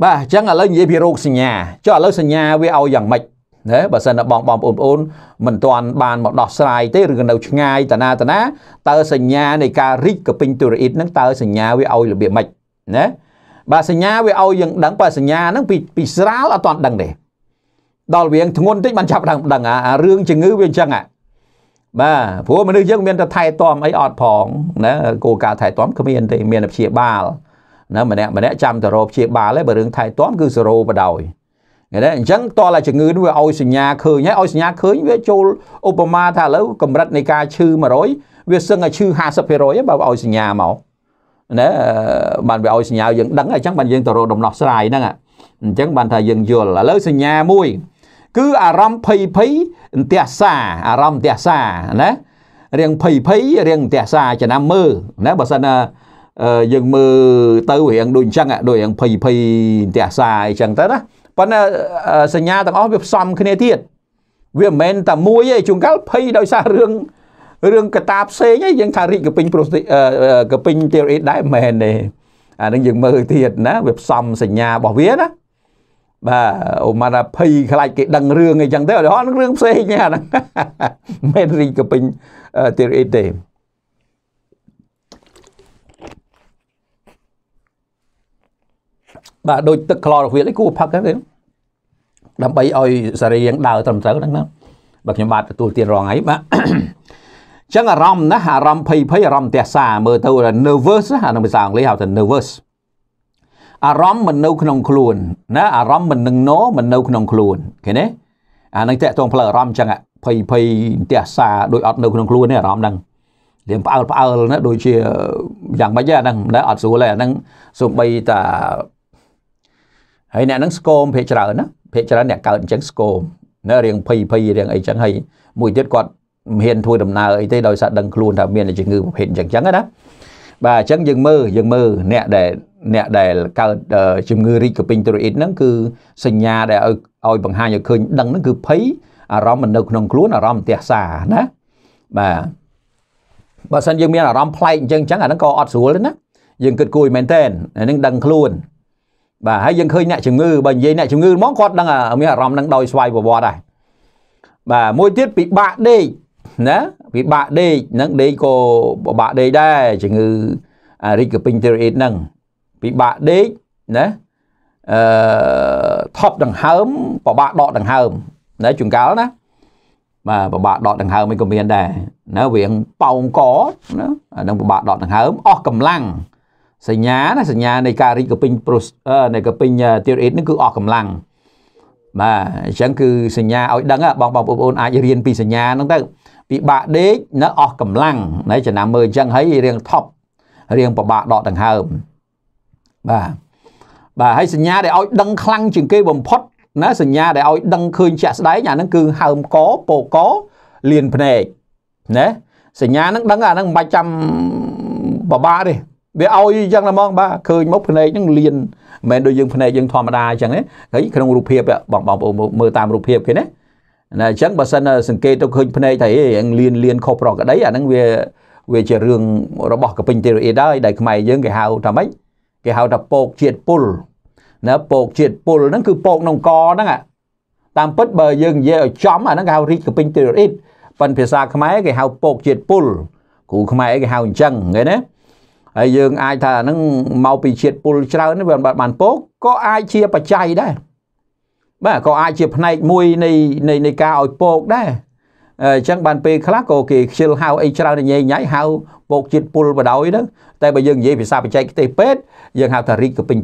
បាទអញ្ចឹងឥឡូវនិយាយពីរោគសញ្ញាចុះឥឡូវសញ្ញាវាឲ្យយ៉ាងម៉េចណាបើសិនបងបងប្អូនមិនទាន់បានមកដោះស្រាយទេឬក៏នៅឆ្ងាយតាណាតាណាតើសញ្ញានៃការរីកកពិញទូរអ៊ីតហ្នឹងតើសញ្ញាវាឲ្យរបៀបម៉េចណាបាទសញ្ញាវាឲ្យយើងដឹងបើសញ្ញាហ្នឹងពីពីស្រាលអត់ទាន់ដឹងទេដល់វាងធ្ងន់តិចបានចាប់ដឹងដឹងអារឿងជំងឺវាអញ្ចឹងអាបាទព្រោះមនុស្សយើងមានតែថែទាំអីអត់ផងណាគោលការណ៍ថែទាំគ្មានទេមានតែព្យាបាលណាម្នាក់ម្នាក់ចាំតែរកព្យាបាលឯងបើរឿងថែទាំគឺសេរោបដោយណាអញ្ចឹងតឡាជំងឺនោះវាឲ្យសញ្ញាឃើញហើយឲ្យសញ្ញាឃើញវាចូលឧបមាថាឥឡូវកម្រិតនៃការឈឺ100វាសឹងតែឈឺ50%បើឲ្យសញ្ញាមកណាបានវាឲ្យសញ្ញាយើងដឹងអញ្ចឹងបានយើងទៅរកដំណោះស្រាយហ្នឹងអញ្ចឹងបានថាយើងយល់ឥឡូវសញ្ញាមួយគឺអារម្មណ៍ភ័យភ័យអន្ទះសាអារម្មណ៍អន្ទះសាណារៀងភ័យភ័យរៀងអន្ទះសាចំណាំមើលណាបើសិនណាយើងមើលទៅរៀងដូចអញ្ចឹងដូចរៀងភ័យភ័យអន្ទះសាអីចឹងទៅណាប៉ុន្តែសញ្ញាទាំងអស់វាផ្សំគ្នាទៀតវាមិនមែនតែមួយទេជួនកាលភ័យដោយសាររឿងរឿងកតាផ្សេងឯងយើងថារីកកពេញប្រុសកពេញទេរអេតដែរមិនមែនទេអានឹងយើងមើលទៀតណាវាផ្សំសញ្ញារបស់វាណាបាទអូម៉ាណាភ័យខ្លាចគេដឹងរឿងអីចឹងទៅឧទាហរណ៍រឿងផ្សេងហ្នឹងមិនរីកពេញទៀតអីទេបាទដូចទឹកក្លរ៉ូវីលអីគួរផឹកហ្នឹងដើម្បីឲ្យសរីរាង្គដើរត្រឹមត្រូវហ្នឹងណាបើខ្ញុំបាទទទួលទានរងហើយបាទចឹងអារម្មណ៍ណាអារម្មណ៍ភ័យភ័យអារម្មណ៍ផ្ទះសាមើលទៅ nervous អានឹងភាសាអង់គ្លេសហៅថា nervous អារម្មណ៍មិននៅក្នុងខ្លួនណាអារម្មណ៍មិននឹងណោមិននៅក្នុងខ្លួនឃើញទេអានឹងតាក់ទងផ្លូវអារម្មណ៍ចឹងភ័យភ័យផ្ទះសាដោយអត់នៅក្នុងខ្លួនទេអារម្មណ៍ហ្នឹងរៀងផ្អើលផ្អើលណាដូចជាយ៉ាងម៉េចអាហ្នឹងណាអត់ស្រួលទេអាហ្នឹងសូម្បីតាហើយអ្នកហ្នឹងស្គមភេកច្រើនណាភេកច្រើនអ្នកកើតអញ្ចឹងស្គមណារៀងភ័យភ័យរៀងអីចឹងហើយមួយទៀតគាត់មិនហ៊ានធ្វើដំណើរអីទេដោយសារដឹងខ្លួន ថាមានជំងឺប្រភេទអញ្ចឹងចឹងណាបាទអញ្ចឹងយើងមើលយើងមើលអ្នកដែលអ្នកដែលកើតជំងឺរីកកពិញតូរ៉អ៊ីតហ្នឹងគឺសញ្ញាដែលឲ្យឲ្យបង្ហាញឲ្យឃើញដឹងហ្នឹងគឺភ័យអារម្មណ៍មិននៅក្នុងខ្លួនអារម្មណ៍ផ្ទះសាណាបាទបើសិនយើងមានអារម្មណ៍ប្លែកអញ្ចឹងអញ្ចឹងអាហ្នឹងក៏អត់ស្រួលទេណាយើងគិតគួរមែនតែនហ្នឹងដឹងខ្លួនបាទហើយយើងឃើញអ្នកជំងឺបើនិយាយអ្នកជំងឺហ្មងគាត់ដឹងមានអារម្មណ៍ហ្នឹងដោយស្វ័យប្រវត្តិដែរបាទមួយទៀតពិបាកដេកណាពិបាកដេកហ្នឹងដេកក៏ពិបាកដេកដែរជំងឺរីកកពិញតេរ៉េតហ្នឹងពិបាកដេកណាអឺថប់ដង្ហើមពិបាកដកដង្ហើមណាជួនកាលណាបាទពិបាកដកដង្ហើមមិនក៏មានដែរណារៀងប៉ោងកណាអានឹងពិបាកដកដង្ហើមអស់កម្លាំងសញ្ញាណាសញ្ញានៃការរីកកពេញប្រូសនៃកពេញទីរ៉េតនេះគឺអស់កម្លាំងបាទអញ្ចឹងគឺសញ្ញាឲ្យដឹងបងបងប្អូនអាចរៀនពីសញ្ញាហ្នឹងទៅពិបាកដេកណាអស់កម្លាំងណាចំណាំមើលអញ្ចឹងហើយរៀងថប់រៀងពិបាកដកដង្ហើមបាទបាទហើយសញ្ញាដែលឲ្យដឹងខ្លាំងជាងគេបំផុតណាសញ្ញាដែលឲ្យដឹងឃើញជាក់ស្ដែងអាហ្នឹងគឺហើមកពោកលៀនភ្នែកណាសញ្ញាហ្នឹងដឹងអាហ្នឹងមិនបាច់ចាំបបាទេវាឲ្យយ៉ាងណាមកបាទឃើញមកភ្នែកហ្នឹងលៀនមិនមែនដូចយើងភ្នែកយើងធម្មតាអញ្ចឹងទេហើយក្នុងរូបភាពបងបងប្អូនមើលតាមរូបភាពគេណាណាអញ្ចឹងបើសិនសង្កេតទៅឃើញភ្នែកថាអេលៀនលៀនខុសប្រក្រតីអាហ្នឹងវាវាជារឿងរបស់កពេញទេរអេតហើយដែលខ្មែរយើងគេហៅថាម៉េចគេហៅថាពោកជាតិពុលណាពោកជាតិពុលហ្នឹងគឺពោកក្នុងកហ្នឹងតាមពិតបើយើងនិយាយឲ្យចំអាហ្នឹងគេហៅរីកកពេញទេរ៉ូអ៊ីតប៉ិនភាសាខ្មែរគេហៅពោកជាតិពុលគ្រូខ្មែរគេហៅអញ្ចឹងឃើញទេហើយយើងអាចថាអាហ្នឹងមកពីជាតិពុលច្រើនវាបានពោកក៏អាចជាបច្ច័យដែរបាទក៏អាចជាផ្នែកមួយនៃនៃនៃការឲ្យពោកដែរអញ្ចឹងបានពេលខ្លះក៏គេខ្ជិលហៅអីច្រើនញ៉ៃញ៉ៃហៅពោកជាតិពុលបដ ாய் ហ្នឹងតែបើយើងនិយាយភាសាបច្ចេកទេសពេទ្យយើងហៅថារីកកពេញ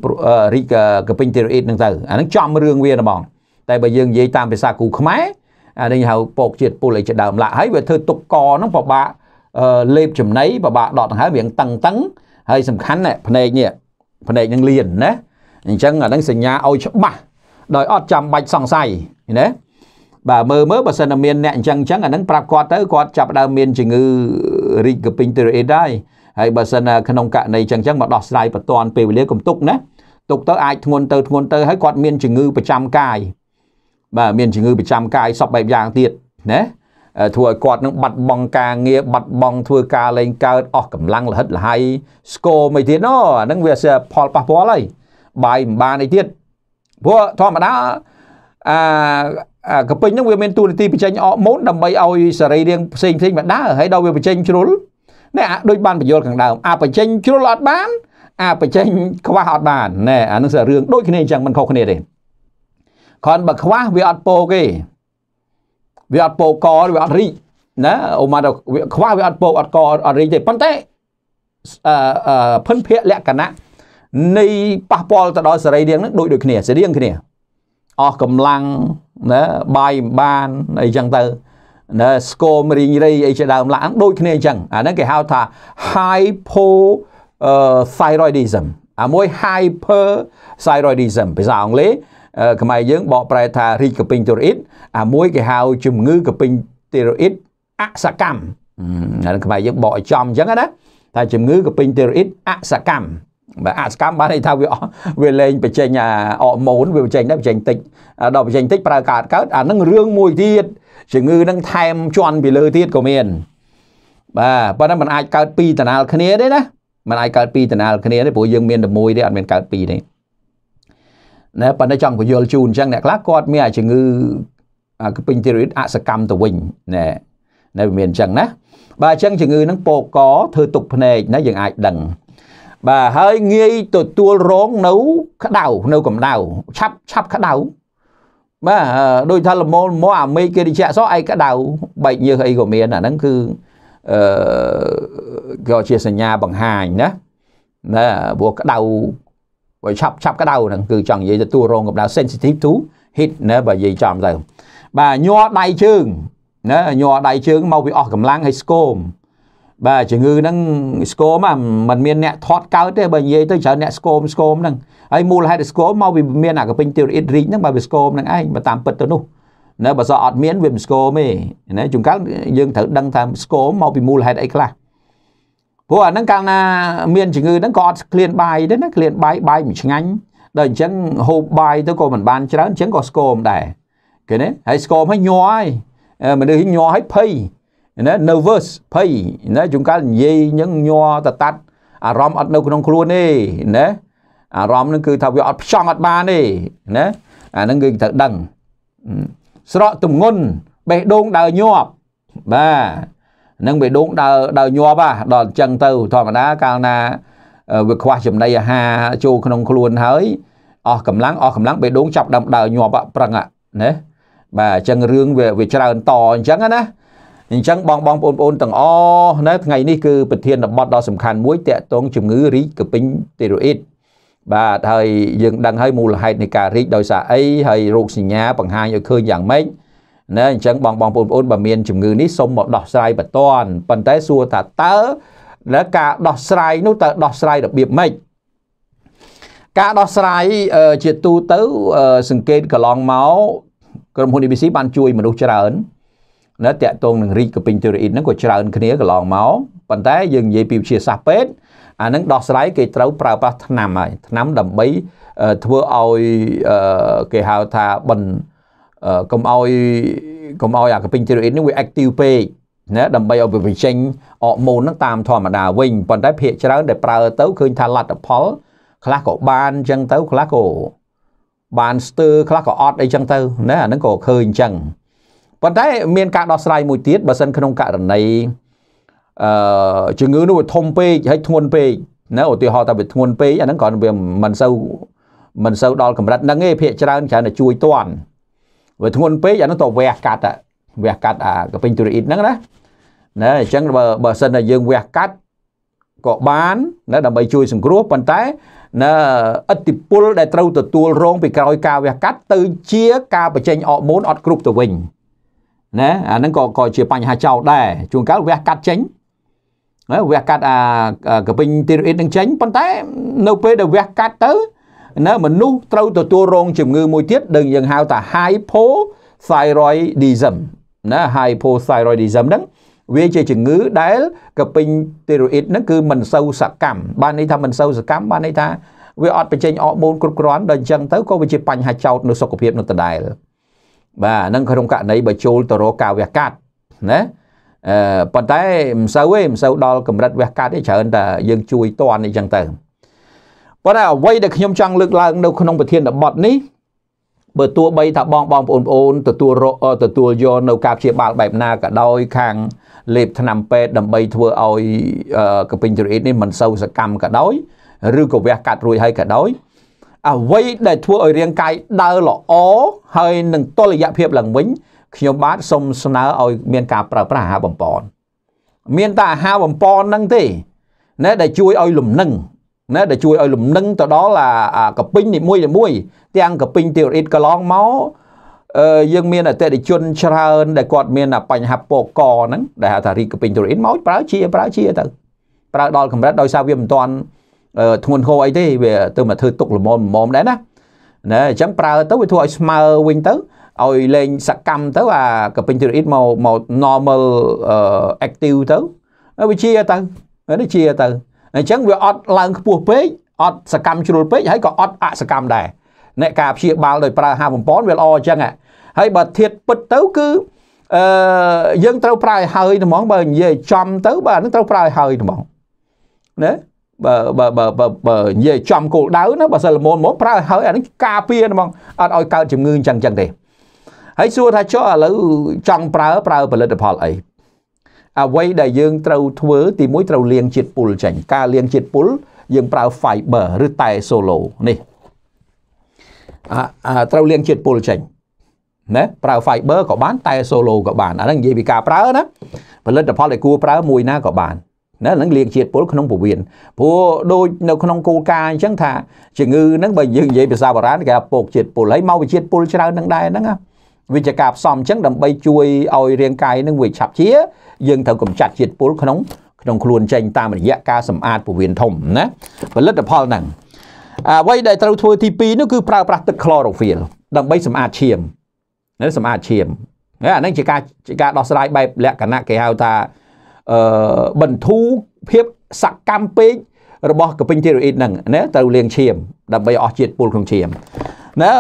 រីកកពេញទេរ៉ូអ៊ីតហ្នឹងទៅអាហ្នឹងចំរឿងវាហ្មងតែបើយើងនិយាយតាមភាសាគូខ្មែរអានេះហៅពោកជាតិពុលអីជាដើមឡាក់ហើយវាធ្វើទុកកហ្នឹងពិបាកលេបចំណៃពិបាកដកដង្ហើមរៀងតឹងតឹងហើយសំខាន់ណាស់ភ្នែកនេះភ្នែកនឹងលៀនណាអញ្ចឹងអាហ្នឹងសញ្ញាឲ្យច្បាស់ដោយអត់ចាំបាច់សង្ស័យណាបាទមើលមើលបើសិនតែមានអ្នកអញ្ចឹងអញ្ចឹងអានឹងប្រាប់គាត់ទៅគាត់ចាប់ដើមមានជំងឺរីកកពីងទីរ៉េតដែរហើយបើសិនក្នុងករណីអញ្ចឹងអញ្ចឹងមកដោះស្រាយបន្ទាន់ពេលវេលាកុំទុកណាទុកទៅអាចធ្ងន់ទៅធ្ងន់ទៅហើយគាត់មានជំងឺប្រចាំកាយបាទមានជំងឺប្រចាំកាយសពបែបយ៉ាងទៀតណាធ្វើឲ្យគាត់នឹងបាត់បង់ការងារបាត់បង់ធ្វើការលែងកើតអស់កម្លាំងលហិតលហៃស្គមអីទៀតណអាហ្នឹងវាជាផលប៉ះពាល់ហើយបាយមិនបានអីទៀតព្រោះធម្មតាអាកពេញហ្នឹងវាមានទូនាទីបញ្ចេញអរម៉ូនដើម្បីឲ្យសរីរាង្គផ្សេងផ្សេងមកដើរហើយដល់វាបញ្ចេញជ្រុលណែអាដូចបានបញ្យល់ខាងដើមអាបញ្ចេញជ្រុលអត់បានអាបញ្ចេញខ្វះអត់បានណែអានឹងសាររឿងដូចគ្នាអញ្ចឹងមិនខុសគ្នាទេគ្រាន់បើខ្វះវាអត់ពោគេវាអត់ពោកវាអត់រីកណាអូម៉ាត់ខ្វះវាអត់ពោអត់កអត់រីកទេប៉ុន្តែអឺភិនភាកលក្ខណៈនៃប៉ះពាល់ទៅដល់សរីរាង្គនឹងដូចដូចគ្នាសរីរាង្គគ្នាអស់កម្លាំងណាបាយមិនបានអីចឹងទៅណាស្គមរីងរីអីជាដើមឡានដូច គ្នាអញ្ចឹងអាហ្នឹងគេហៅថា hypo thyroidism អាមួយ hyper thyroidism ភាសាអង់គ្លេសខ្មែរយើងបកប្រែថារីកកពេញតេរ៉ូអ៊ីត អាមួយគេហៅ ជំងឺ កពេញតេរ៉ូអ៊ីតអសកម្មអាហ្នឹងខ្មែរយើងបកឲ្យចំអញ្ចឹងណាថាជំងឺកពេញតេរ៉ូអ៊ីតអសកម្មបាទអាសកម្មបានន័យថាវាអស់វាលែងបញ្ចេញអាអរម៉ូនវាបញ្ចេញដែរបញ្ចេញតិចដល់បញ្ចេញតិចប្រើកើតកើតអានឹងរឿងមួយទៀតជំងឺនឹងថែមជន់ពីលើទៀតក៏មានបាទប៉ុន្តែมันអាចកើតពីតណាលគ្នាទេណាมันអាចកើតពីតណាលគ្នាទេព្រោះយើងមានតែមួយទេអត់មានកើតពីរទេណាប៉ុន្តែចង់បញ្យល់ជូនអញ្ចឹងអ្នកខ្លះគាត់មានអាជំងឺពេញទីរីតអសកម្មទៅវិញណែនៅមានអញ្ចឹងណាបាទអញ្ចឹងជំងឺ នឹងពោកកធ្វើទុកភ្នែកណាយើងអាចដឹងបាទហើយងាយទទួលរងនៅក្តៅនៅកម្ដៅឆាប់ឆាប់ក្តៅបាទដូចថាលមលមកអាមេឃគេតិចសោះឯក្តៅបែកញើសអីក៏មានអាហ្នឹងគឺអឺក៏ជាសញ្ញាបង្ហាញណាណាព្រោះក្តៅបើឆាប់ឆាប់ក្តៅហ្នឹងគឺចង់និយាយទទួលរងកម្ដៅ sensitive to heat ណាបើនិយាយចំទៅបាទញ័រដៃជើងណាញ័រដៃជើងមកវាអស់កម្លាំងហើយស្គមបាទជំងឺហ្នឹងស្គមមិនមានអ្នកធាត់កើតទេបើនិយាយទៅច្រើនអ្នកស្គមស្គមហ្នឹងហើយមូលហេតុស្គមមកវាមានអាកពេញទៀតអ៊ីតរីកហ្នឹងបើវាស្គមហ្នឹងឯងបើតាមពិតទៅនោះនៅបើសអត់មានវាមិនស្គមទេណាជួនកាលយើងត្រូវដឹងថាស្គមមកពីមូលហេតុអីខ្លះព្រោះអាហ្នឹងកាលណា មានជំងឺហ្នឹងក៏អត់ក្លៀនបាយទេណាក្លៀនបាយបាយមិនឆ្ងាញ់ដល់អញ្ចឹងហូបបាយទៅក៏មិនបានច្រើនអញ្ចឹងក៏ស្គមដែរគេណាហើយស្គមហើយញ័រហើយមនុស្សញ័រហើយភ័យណា nervous ភ័យណាជួនកាលនិយាយញឹងញ័រតតាត់អារម្មណ៍អត់នៅក្នុងខ្លួនទេណាអារម្មណ៍នឹងគឺថាវាអត់ផ្ចង់អត់បានទេណាអានឹងគឺត្រូវដឹងស្រក់ទំងន់បេះដូងដើរញាប់បាទនឹងបេះដូងដើរដើរញាប់ហ่ะដល់អញ្ចឹងទៅធម្មតាកាលណាវាខ្វះចំណីអាហារចូលក្នុងខ្លួនហើយអស់កម្លាំងអស់កម្លាំងបេះដូងចាប់ដើមដើរញាប់ប្រឹងណាបាទអញ្ចឹងរឿងវាច្រើនតអញ្ចឹងណាអញ្ចឹងបងបងប្អូនប្អូនទាំងអស់នៅថ្ងៃនេះគឺប្រធានបទដ៏សំខាន់មួយតាក់ទងជំងឺរីកកពេញតេរ៉ូអ៊ីតបាទហើយយើងដឹងហើយមូលហេតុនៃការរីកដោយសារអីហើយរោគសញ្ញាបង្ហាញឲ្យឃើញយ៉ាងម៉េចណាអញ្ចឹងបងបងប្អូនប្អូនបើមាន ជំងឺនេះសូមមកដោះស្រាយបន្ទាន់ប៉ុន្តែសួរថាតើលើការដោះស្រាយនោះតើដោះស្រាយរបៀបម៉េចការដោះស្រាយជាទូទៅសង្កេតកន្លងមកក្រុមហ៊ុន ABC បានជួយមនុស្សច្រើនណាតាក់ទងនឹងរីកកពិញទេរ៉ូអ៊ីតហ្នឹងក៏ច្រើនគ្នាកន្លងមកប៉ុន្តែយើងនិយាយពីវិទ្យាសាស្ត្រពេទ្យអាហ្នឹងដោះស្រាយគេត្រូវប្រើប្រាស់ថ្នាំហើយថ្នាំដើម្បីធ្វើឲ្យគេហៅថាបិណ្ឌកុំឲ្យកុំឲ្យអាកពិញទេរ៉ូអ៊ីតហ្នឹងវា active ពេកណាដើម្បីឲ្យវាបញ្ចេញអរម៉ូនហ្នឹងតាមធម្មតាវិញប៉ុន្តែភាកច្រើនដែលប្រើទៅឃើញថាលទ្ធផលខ្លះក៏បានអញ្ចឹងទៅខ្លះក៏បានស្ទើរខ្លះក៏អត់អីចឹងទៅណាអាហ្នឹងក៏ឃើញអញ្ចឹងប៉ុន្តែមានការដោះស្រាយមួយទៀតបើសិនក្នុងករណីអឺជំងឺនោះវាធំពេកហើយធ្ងន់ពេកណាឧទាហរណ៍ថាវាធ្ងន់ពេកអាហ្នឹងគាត់វាមិនសូវមិនសូវដល់កម្រិតហ្នឹងទេភាកច្រើនច្រើនតែជួយតន់វាធ្ងន់ពេកអានោះទៅវះកាត់វះកាត់អាកពេញទូរអ៊ីតហ្នឹងណាណាអញ្ចឹងបើបើសិនតែយើងវះកាត់ក៏បានណាដើម្បីជួយសង្គ្រោះប៉ុន្តែណាឥទ្ធិពលដែលត្រូវទទួលរងពីក្រោយការវះកាត់ទៅជាការបញ្ចេញអរម៉ូនអត់គ្រប់ទៅវិញណាអាហ្នឹងក៏ក៏ជាបញ្ហាចោលដែរជួនកាលវះកាត់ចេញណាវះកាត់អាកពេញទីរ៉ូអ៊ីតនឹងចេញប៉ុន្តែនៅពេលដែលវះកាត់ទៅណាមនុស្សត្រូវទទួលរង ជំងឺ មួយទៀតដែលយើងហៅថា hypothyroidism ណា hypothyroidism ហ្នឹងវាជាជំងឺដែលកពេញទីរ៉ូអ៊ីតហ្នឹងគឺមិនសូវសកម្មបានន័យថាមិនសូវសកម្មបានន័យថាវាអត់បញ្ចេញអរម៉ូនគ្រប់គ្រាន់ដល់អញ្ចឹងទៅក៏វាជាបញ្ហាចោតនៅសុខភាពនោះដដែលបាទហ្នឹងក្នុងករណីបើចូលទៅរកការវះកាត់ណាអឺប៉ុន្តែមិនសូវទេមិនសូវដល់កម្រិតវះកាត់ទេច្រើនតែយើង ជួយតន់អីចឹងទៅប៉ុន្តែអ្វីដែលខ្ញុំចង់លើកឡើងនៅក្នុងប្រធានបទនេះ បើទោះបីថាបងបងប្អូនប្អូនទទួលរកទទួលយកនៅការព្យាបាលបែបណាក៏ដោយខាង លេបថ្នាំពេទ្យដើម្បីធ្វើឲ្យកពិញចរិតនេះមិនសូវសកម្មក៏ដោយឬក៏វះកាត់រួចហើយក៏ដោយអ្វីដែលធ្វើឲ្យរាងកាយដើរល្អហើយនឹងតុល្យភាពឡើងវិញ ខ្ញុំបាទសូមស្នើឲ្យមានការប្រើប្រាស់អាហារបំពន់មានតែអាហារបំពន់ហ្នឹងទេណាដែលជួយឲ្យលំនឹងណាដែលជួយឲ្យលំនឹងទៅដល់អាកពិញនីមួយនីមួយទាំងកពិញទេរីតកន្លងមកអឺយើងមានអតិថិជនច្រើនដែលគាត់មាន បញ្ហាពកកហ្នឹងដែលហៅថារីកកពិញទេរីតមកប្រើជាប្រើជាទៅប្រើដល់កម្រិតដោយសារវាមិនទាន់ធ្ងន់ធ្ងរអីទេវាទៅមកធ្វើទុកល្មមល្មមដែរណាណាអញ្ចឹងប្រើទៅវាធ្វើឲ្យស្មើវិញទៅឲ្យលេងសកម្មទៅអាកពេញទិរអ៊ីតមកមក normal active ទៅវាជាទៅនេះជាទៅអញ្ចឹងវាអត់ឡើងខ្ពស់ពេកអត់សកម្មជ្រុលពេកហើយក៏អត់អសកម្មដែរអ្នកការព្យាបាលដោយប្រើ57វាល្អអញ្ចឹងហើយបើធាតពិតទៅគឺអឺយើងត្រូវប្រើឲ្យហើយហ្មងបើនិយាយចំ ទៅបាទនឹងត្រូវប្រើឲ្យហើយហ្មងណាបើបើបើបើនិយាយចំគោលដៅណាបើសិលមូនមកប្រើឲ្យអានេះការពារហ្មងអត់ឲ្យកើតជំងឺអញ្ចឹងអញ្ចឹងទេហើយសួរថាចុះឥឡូវចង់ប្រើប្រើផលិតផលអីអ្វីដែលយើងត្រូវធ្វើទីមួយត្រូវលាងជាតិពុលចេញការលាងជាតិពុលយើងប្រើ fiber ឬតែ solo នេះអាត្រូវលាងជាតិពុលចេញណាប្រើ fiber ក៏បាន តែ solo ក៏បានអាហ្នឹងនិយាយពីការប្រើណាផលិតផលដែលគួរប្រើមួយណាក៏បានណានឹងលៀកជាតិពុលក្នុងពវៀនព្រោះដូចនៅក្នុងគោលការណ៍អញ្ចឹងថាជំងឺហ្នឹងបើយើងនិយាយភាសាបារាណគេថាពកជាតិពុលហើយមកវិជាតិពុលច្រើននឹងដែរហ្នឹងណាវិជ្ជាការផ្សំអញ្ចឹងដើម្បីជួយឲ្យរាងកាយនឹងវាឆាប់ជាយើងត្រូវកម្ចាត់ជាតិពុលក្នុងក្នុងខ្លួនចេញតាមរយៈការសម្អាតពោះវៀនធំណាផលិតផលហ្នឹងអ្វីដែលត្រូវធ្វើទី2នោះគឺប្រើប្រាស់ទឹក chlorophyll ដើម្បីសម្អាតឈាមណាសម្អាតឈាមអាហ្នឹងជាការជាការដោះស្រាយបែបលក្ខណៈគេហៅថាបន្ធូរភាពសកម្មពេករបស់កពិញធីរ៉ូអ៊ីតហ្នឹងណាត្រូវលាងឈាម ដើម្បីអស់ជាតិពុលក្នុងឈាមណា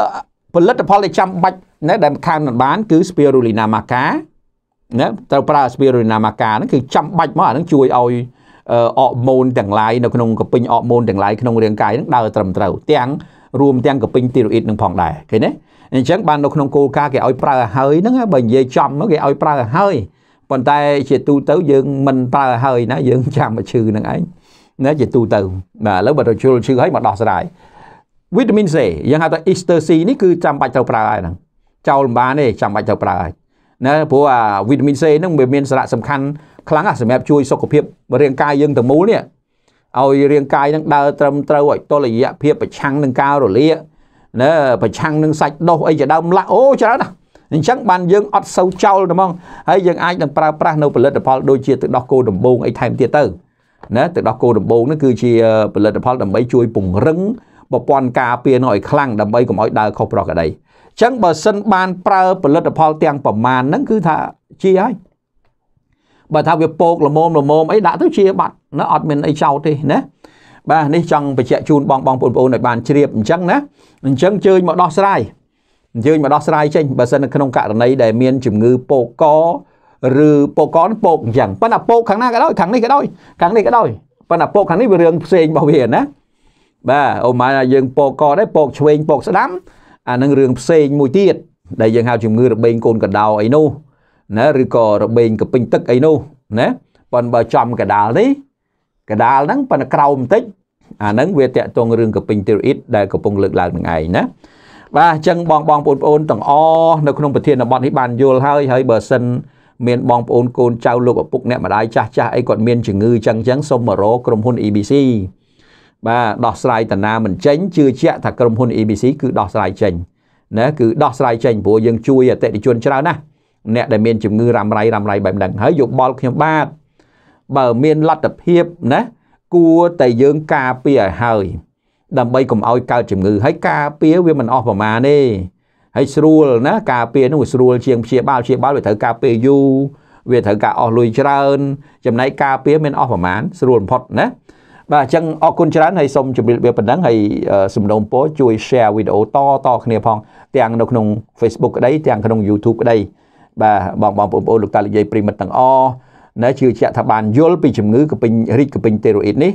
ផលិតផលដែលចាំបាច់ណាដែលខាងមិនបានគឺ spirulina maca ណាត្រូវប្រើ spirulina maca ហ្នឹងគឺចាំបាច់មកអាហ្នឹងជួយឲ្យអរម៉ូនទាំងឡាយនៅក្នុងកពិញអរម៉ូនទាំងឡាយក្នុងរាងកាយហ្នឹងដើរត្រឹមត្រូវ ទាំងរួម ទាំងកពិញទីរ៉ូអ៊ីតនឹងផងដែរឃើញទេអញ្ចឹងបាននៅក្នុងគោលការណ៍គេឲ្យប្រើហើយហ្នឹងបើនិយាយចំមកគេឲ្យប្រើហើយប៉ុន្តែជាទូទៅយើងមិនប្រើហើយណាយើងចាំមកឈឺនឹងឯងណាជាទូទៅបាទឥឡូវបើទៅជ្រុលឈឺហើយមកដោះស្រាយវីតាមីន C យើងហៅថា Ester C នេះគឺចាំបាច់ត្រូវប្រើហើយហ្នឹងចោលមិនបានទេចាំបាច់ត្រូវប្រើហើយណាព្រោះអាវីតាមីន C ហ្នឹងវាមានសារៈសំខាន់ខ្លាំងណាស់សម្រាប់ជួយសុខភាព រាងកាយយើងទាំងមូលនេះឲ្យរាងកាយនឹងដើរត្រឹមត្រូវឲ្យទល់រយៈភាពប្រឆាំងនឹងការរលាកណាប្រឆាំងនឹងសាច់ដុះអីជាដើមឡាក់អូច្រើនណាស់អញ្ចឹងបានយើងអត់សូវចោលហ្មងហើយយើងអាចនឹងប្រើប្រាស់នៅផលិតផលដូចជាទឹកដោះគោដំបងអីថែមទៀតទៅណាទឹកដោះគោដំបងនេះគឺជាផលិតផលដើម្បីជួយពង្រឹងប្រព័ន្ធការពារនោះឲ្យខ្លាំងដើម្បីកុំឲ្យដើរខុសប្រក្រតីអញ្ចឹងបើសិនបានប្រើផលិតផលទាំងប្រមាណហ្នឹងគឺថាជាហើយបើថាវាពោកល្មមល្មមអីដាក់ទៅជាបាត់ណាអត់មានអីចោលទេណាបាទនេះចង់បញ្ជាក់ជូនបងបងប្អូនឲ្យបានជ្រាបអញ្ចឹងណាអញ្ចឹងជើញមកដោះស្រាយអញ្ជើញមកដោះស្រាយចេញបើសិននៅក្នុងករណីដែលមានជំងឺពោកកឬពោកកនឹងពោកអញ្ចឹងប៉ុន្តែពោកខាងណាក៏ដោយខាងនេះក៏ដោយខាងនេះក៏ដោយប៉ុន្តែពោកខាងនេះវារឿងផ្សេងរបស់វាណាបាទអូម៉ែយើងពោកកដែរពោកឆ្វេងពោកស្ដាំអានឹងរឿងផ្សេងមួយទៀតដែលយើងហៅជំងឺរបេងកូនកដោអីនោះណាឬក៏របេងកពេញទឹកអីនោះណាប៉ុន្តែបើចំកដាលនេះកដាលហ្នឹងប៉ុន្តែក្រោមបន្តិចអាហ្នឹងវាតកតងរឿងកពេញទីរ៉ីតដែលកំពុងលើកឡើងនឹងឯងណាបាទអញ្ចឹងបងបងបងប្អូនទាំងអស់នៅក្នុងប្រធានបទនេះបានយល់ហើយហើយបើសិនមានបងប្អូនកូនចៅលោកឪពុកអ្នកម្ដាយចាស់ចាស់អីគាត់មានជំងឺអញ្ចឹងអញ្ចឹងសូមមករកក្រុមហ៊ុន EBC បាទដោះស្រាយតាណាមិនចេញជឿជាក់ថាក្រុមហ៊ុន EBC គឺដោះស្រាយចេញណាគឺដោះស្រាយចេញព្រោះយើងជួយអតិថិជនច្រើនណាស់អ្នកដែលមានជំងឺរ៉ាំរ៉ៃរ៉ាំរ៉ៃបែបហ្នឹងហើយយោបល់ខ្ញុំបាទបើមានលទ្ធភាពណាគួរតែយើងការពារឲ្យហើយដើម្បីកុំឲ្យកើតជំងឺ ហើយការពារវាមិនអស់ប្រមាណទេហើយស្រួលណាការពារនោះស្រួលជាងព្យាបាលព្យាបាលវាត្រូវការពេលយូរវាត្រូវការអស់លុយច្រើន ចំណែកការពារមានអស់ប្រមាណស្រួលបំផុតណាបាទអញ្ចឹងអរគុណច្រើនហើយសូមជម្រាបវាប៉ុណ្ណឹងហើយសំណូមពរជួយ share វីដេអូតតគ្នា ផង ទាំងនៅក្នុង Facebook ក្តីទាំងក្នុង YouTube ក្តីបាទបងបងបងប្អូនលោកតាលោកយាយប្រិមិត្តទាំងអស់ណែជឿជាក់ថាបានយល់ពីជំងឺកពេញរីកកពេញតេរ៉ូអ៊ីតនេះ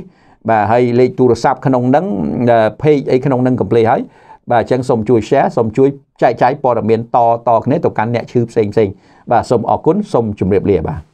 បាទហើយលេខទូរស័ព្ទក្នុងហ្នឹង page អីក្នុងហ្នឹង complete ហើយ បាទអញ្ចឹងសូមជួយ share សូមជួយចែកចាយព័ត៌មានតតគ្នាទៅកាន់អ្នកឈឺផ្សេងផ្សេងបាទសូមអរគុណសូមជម្រាបលាបាទ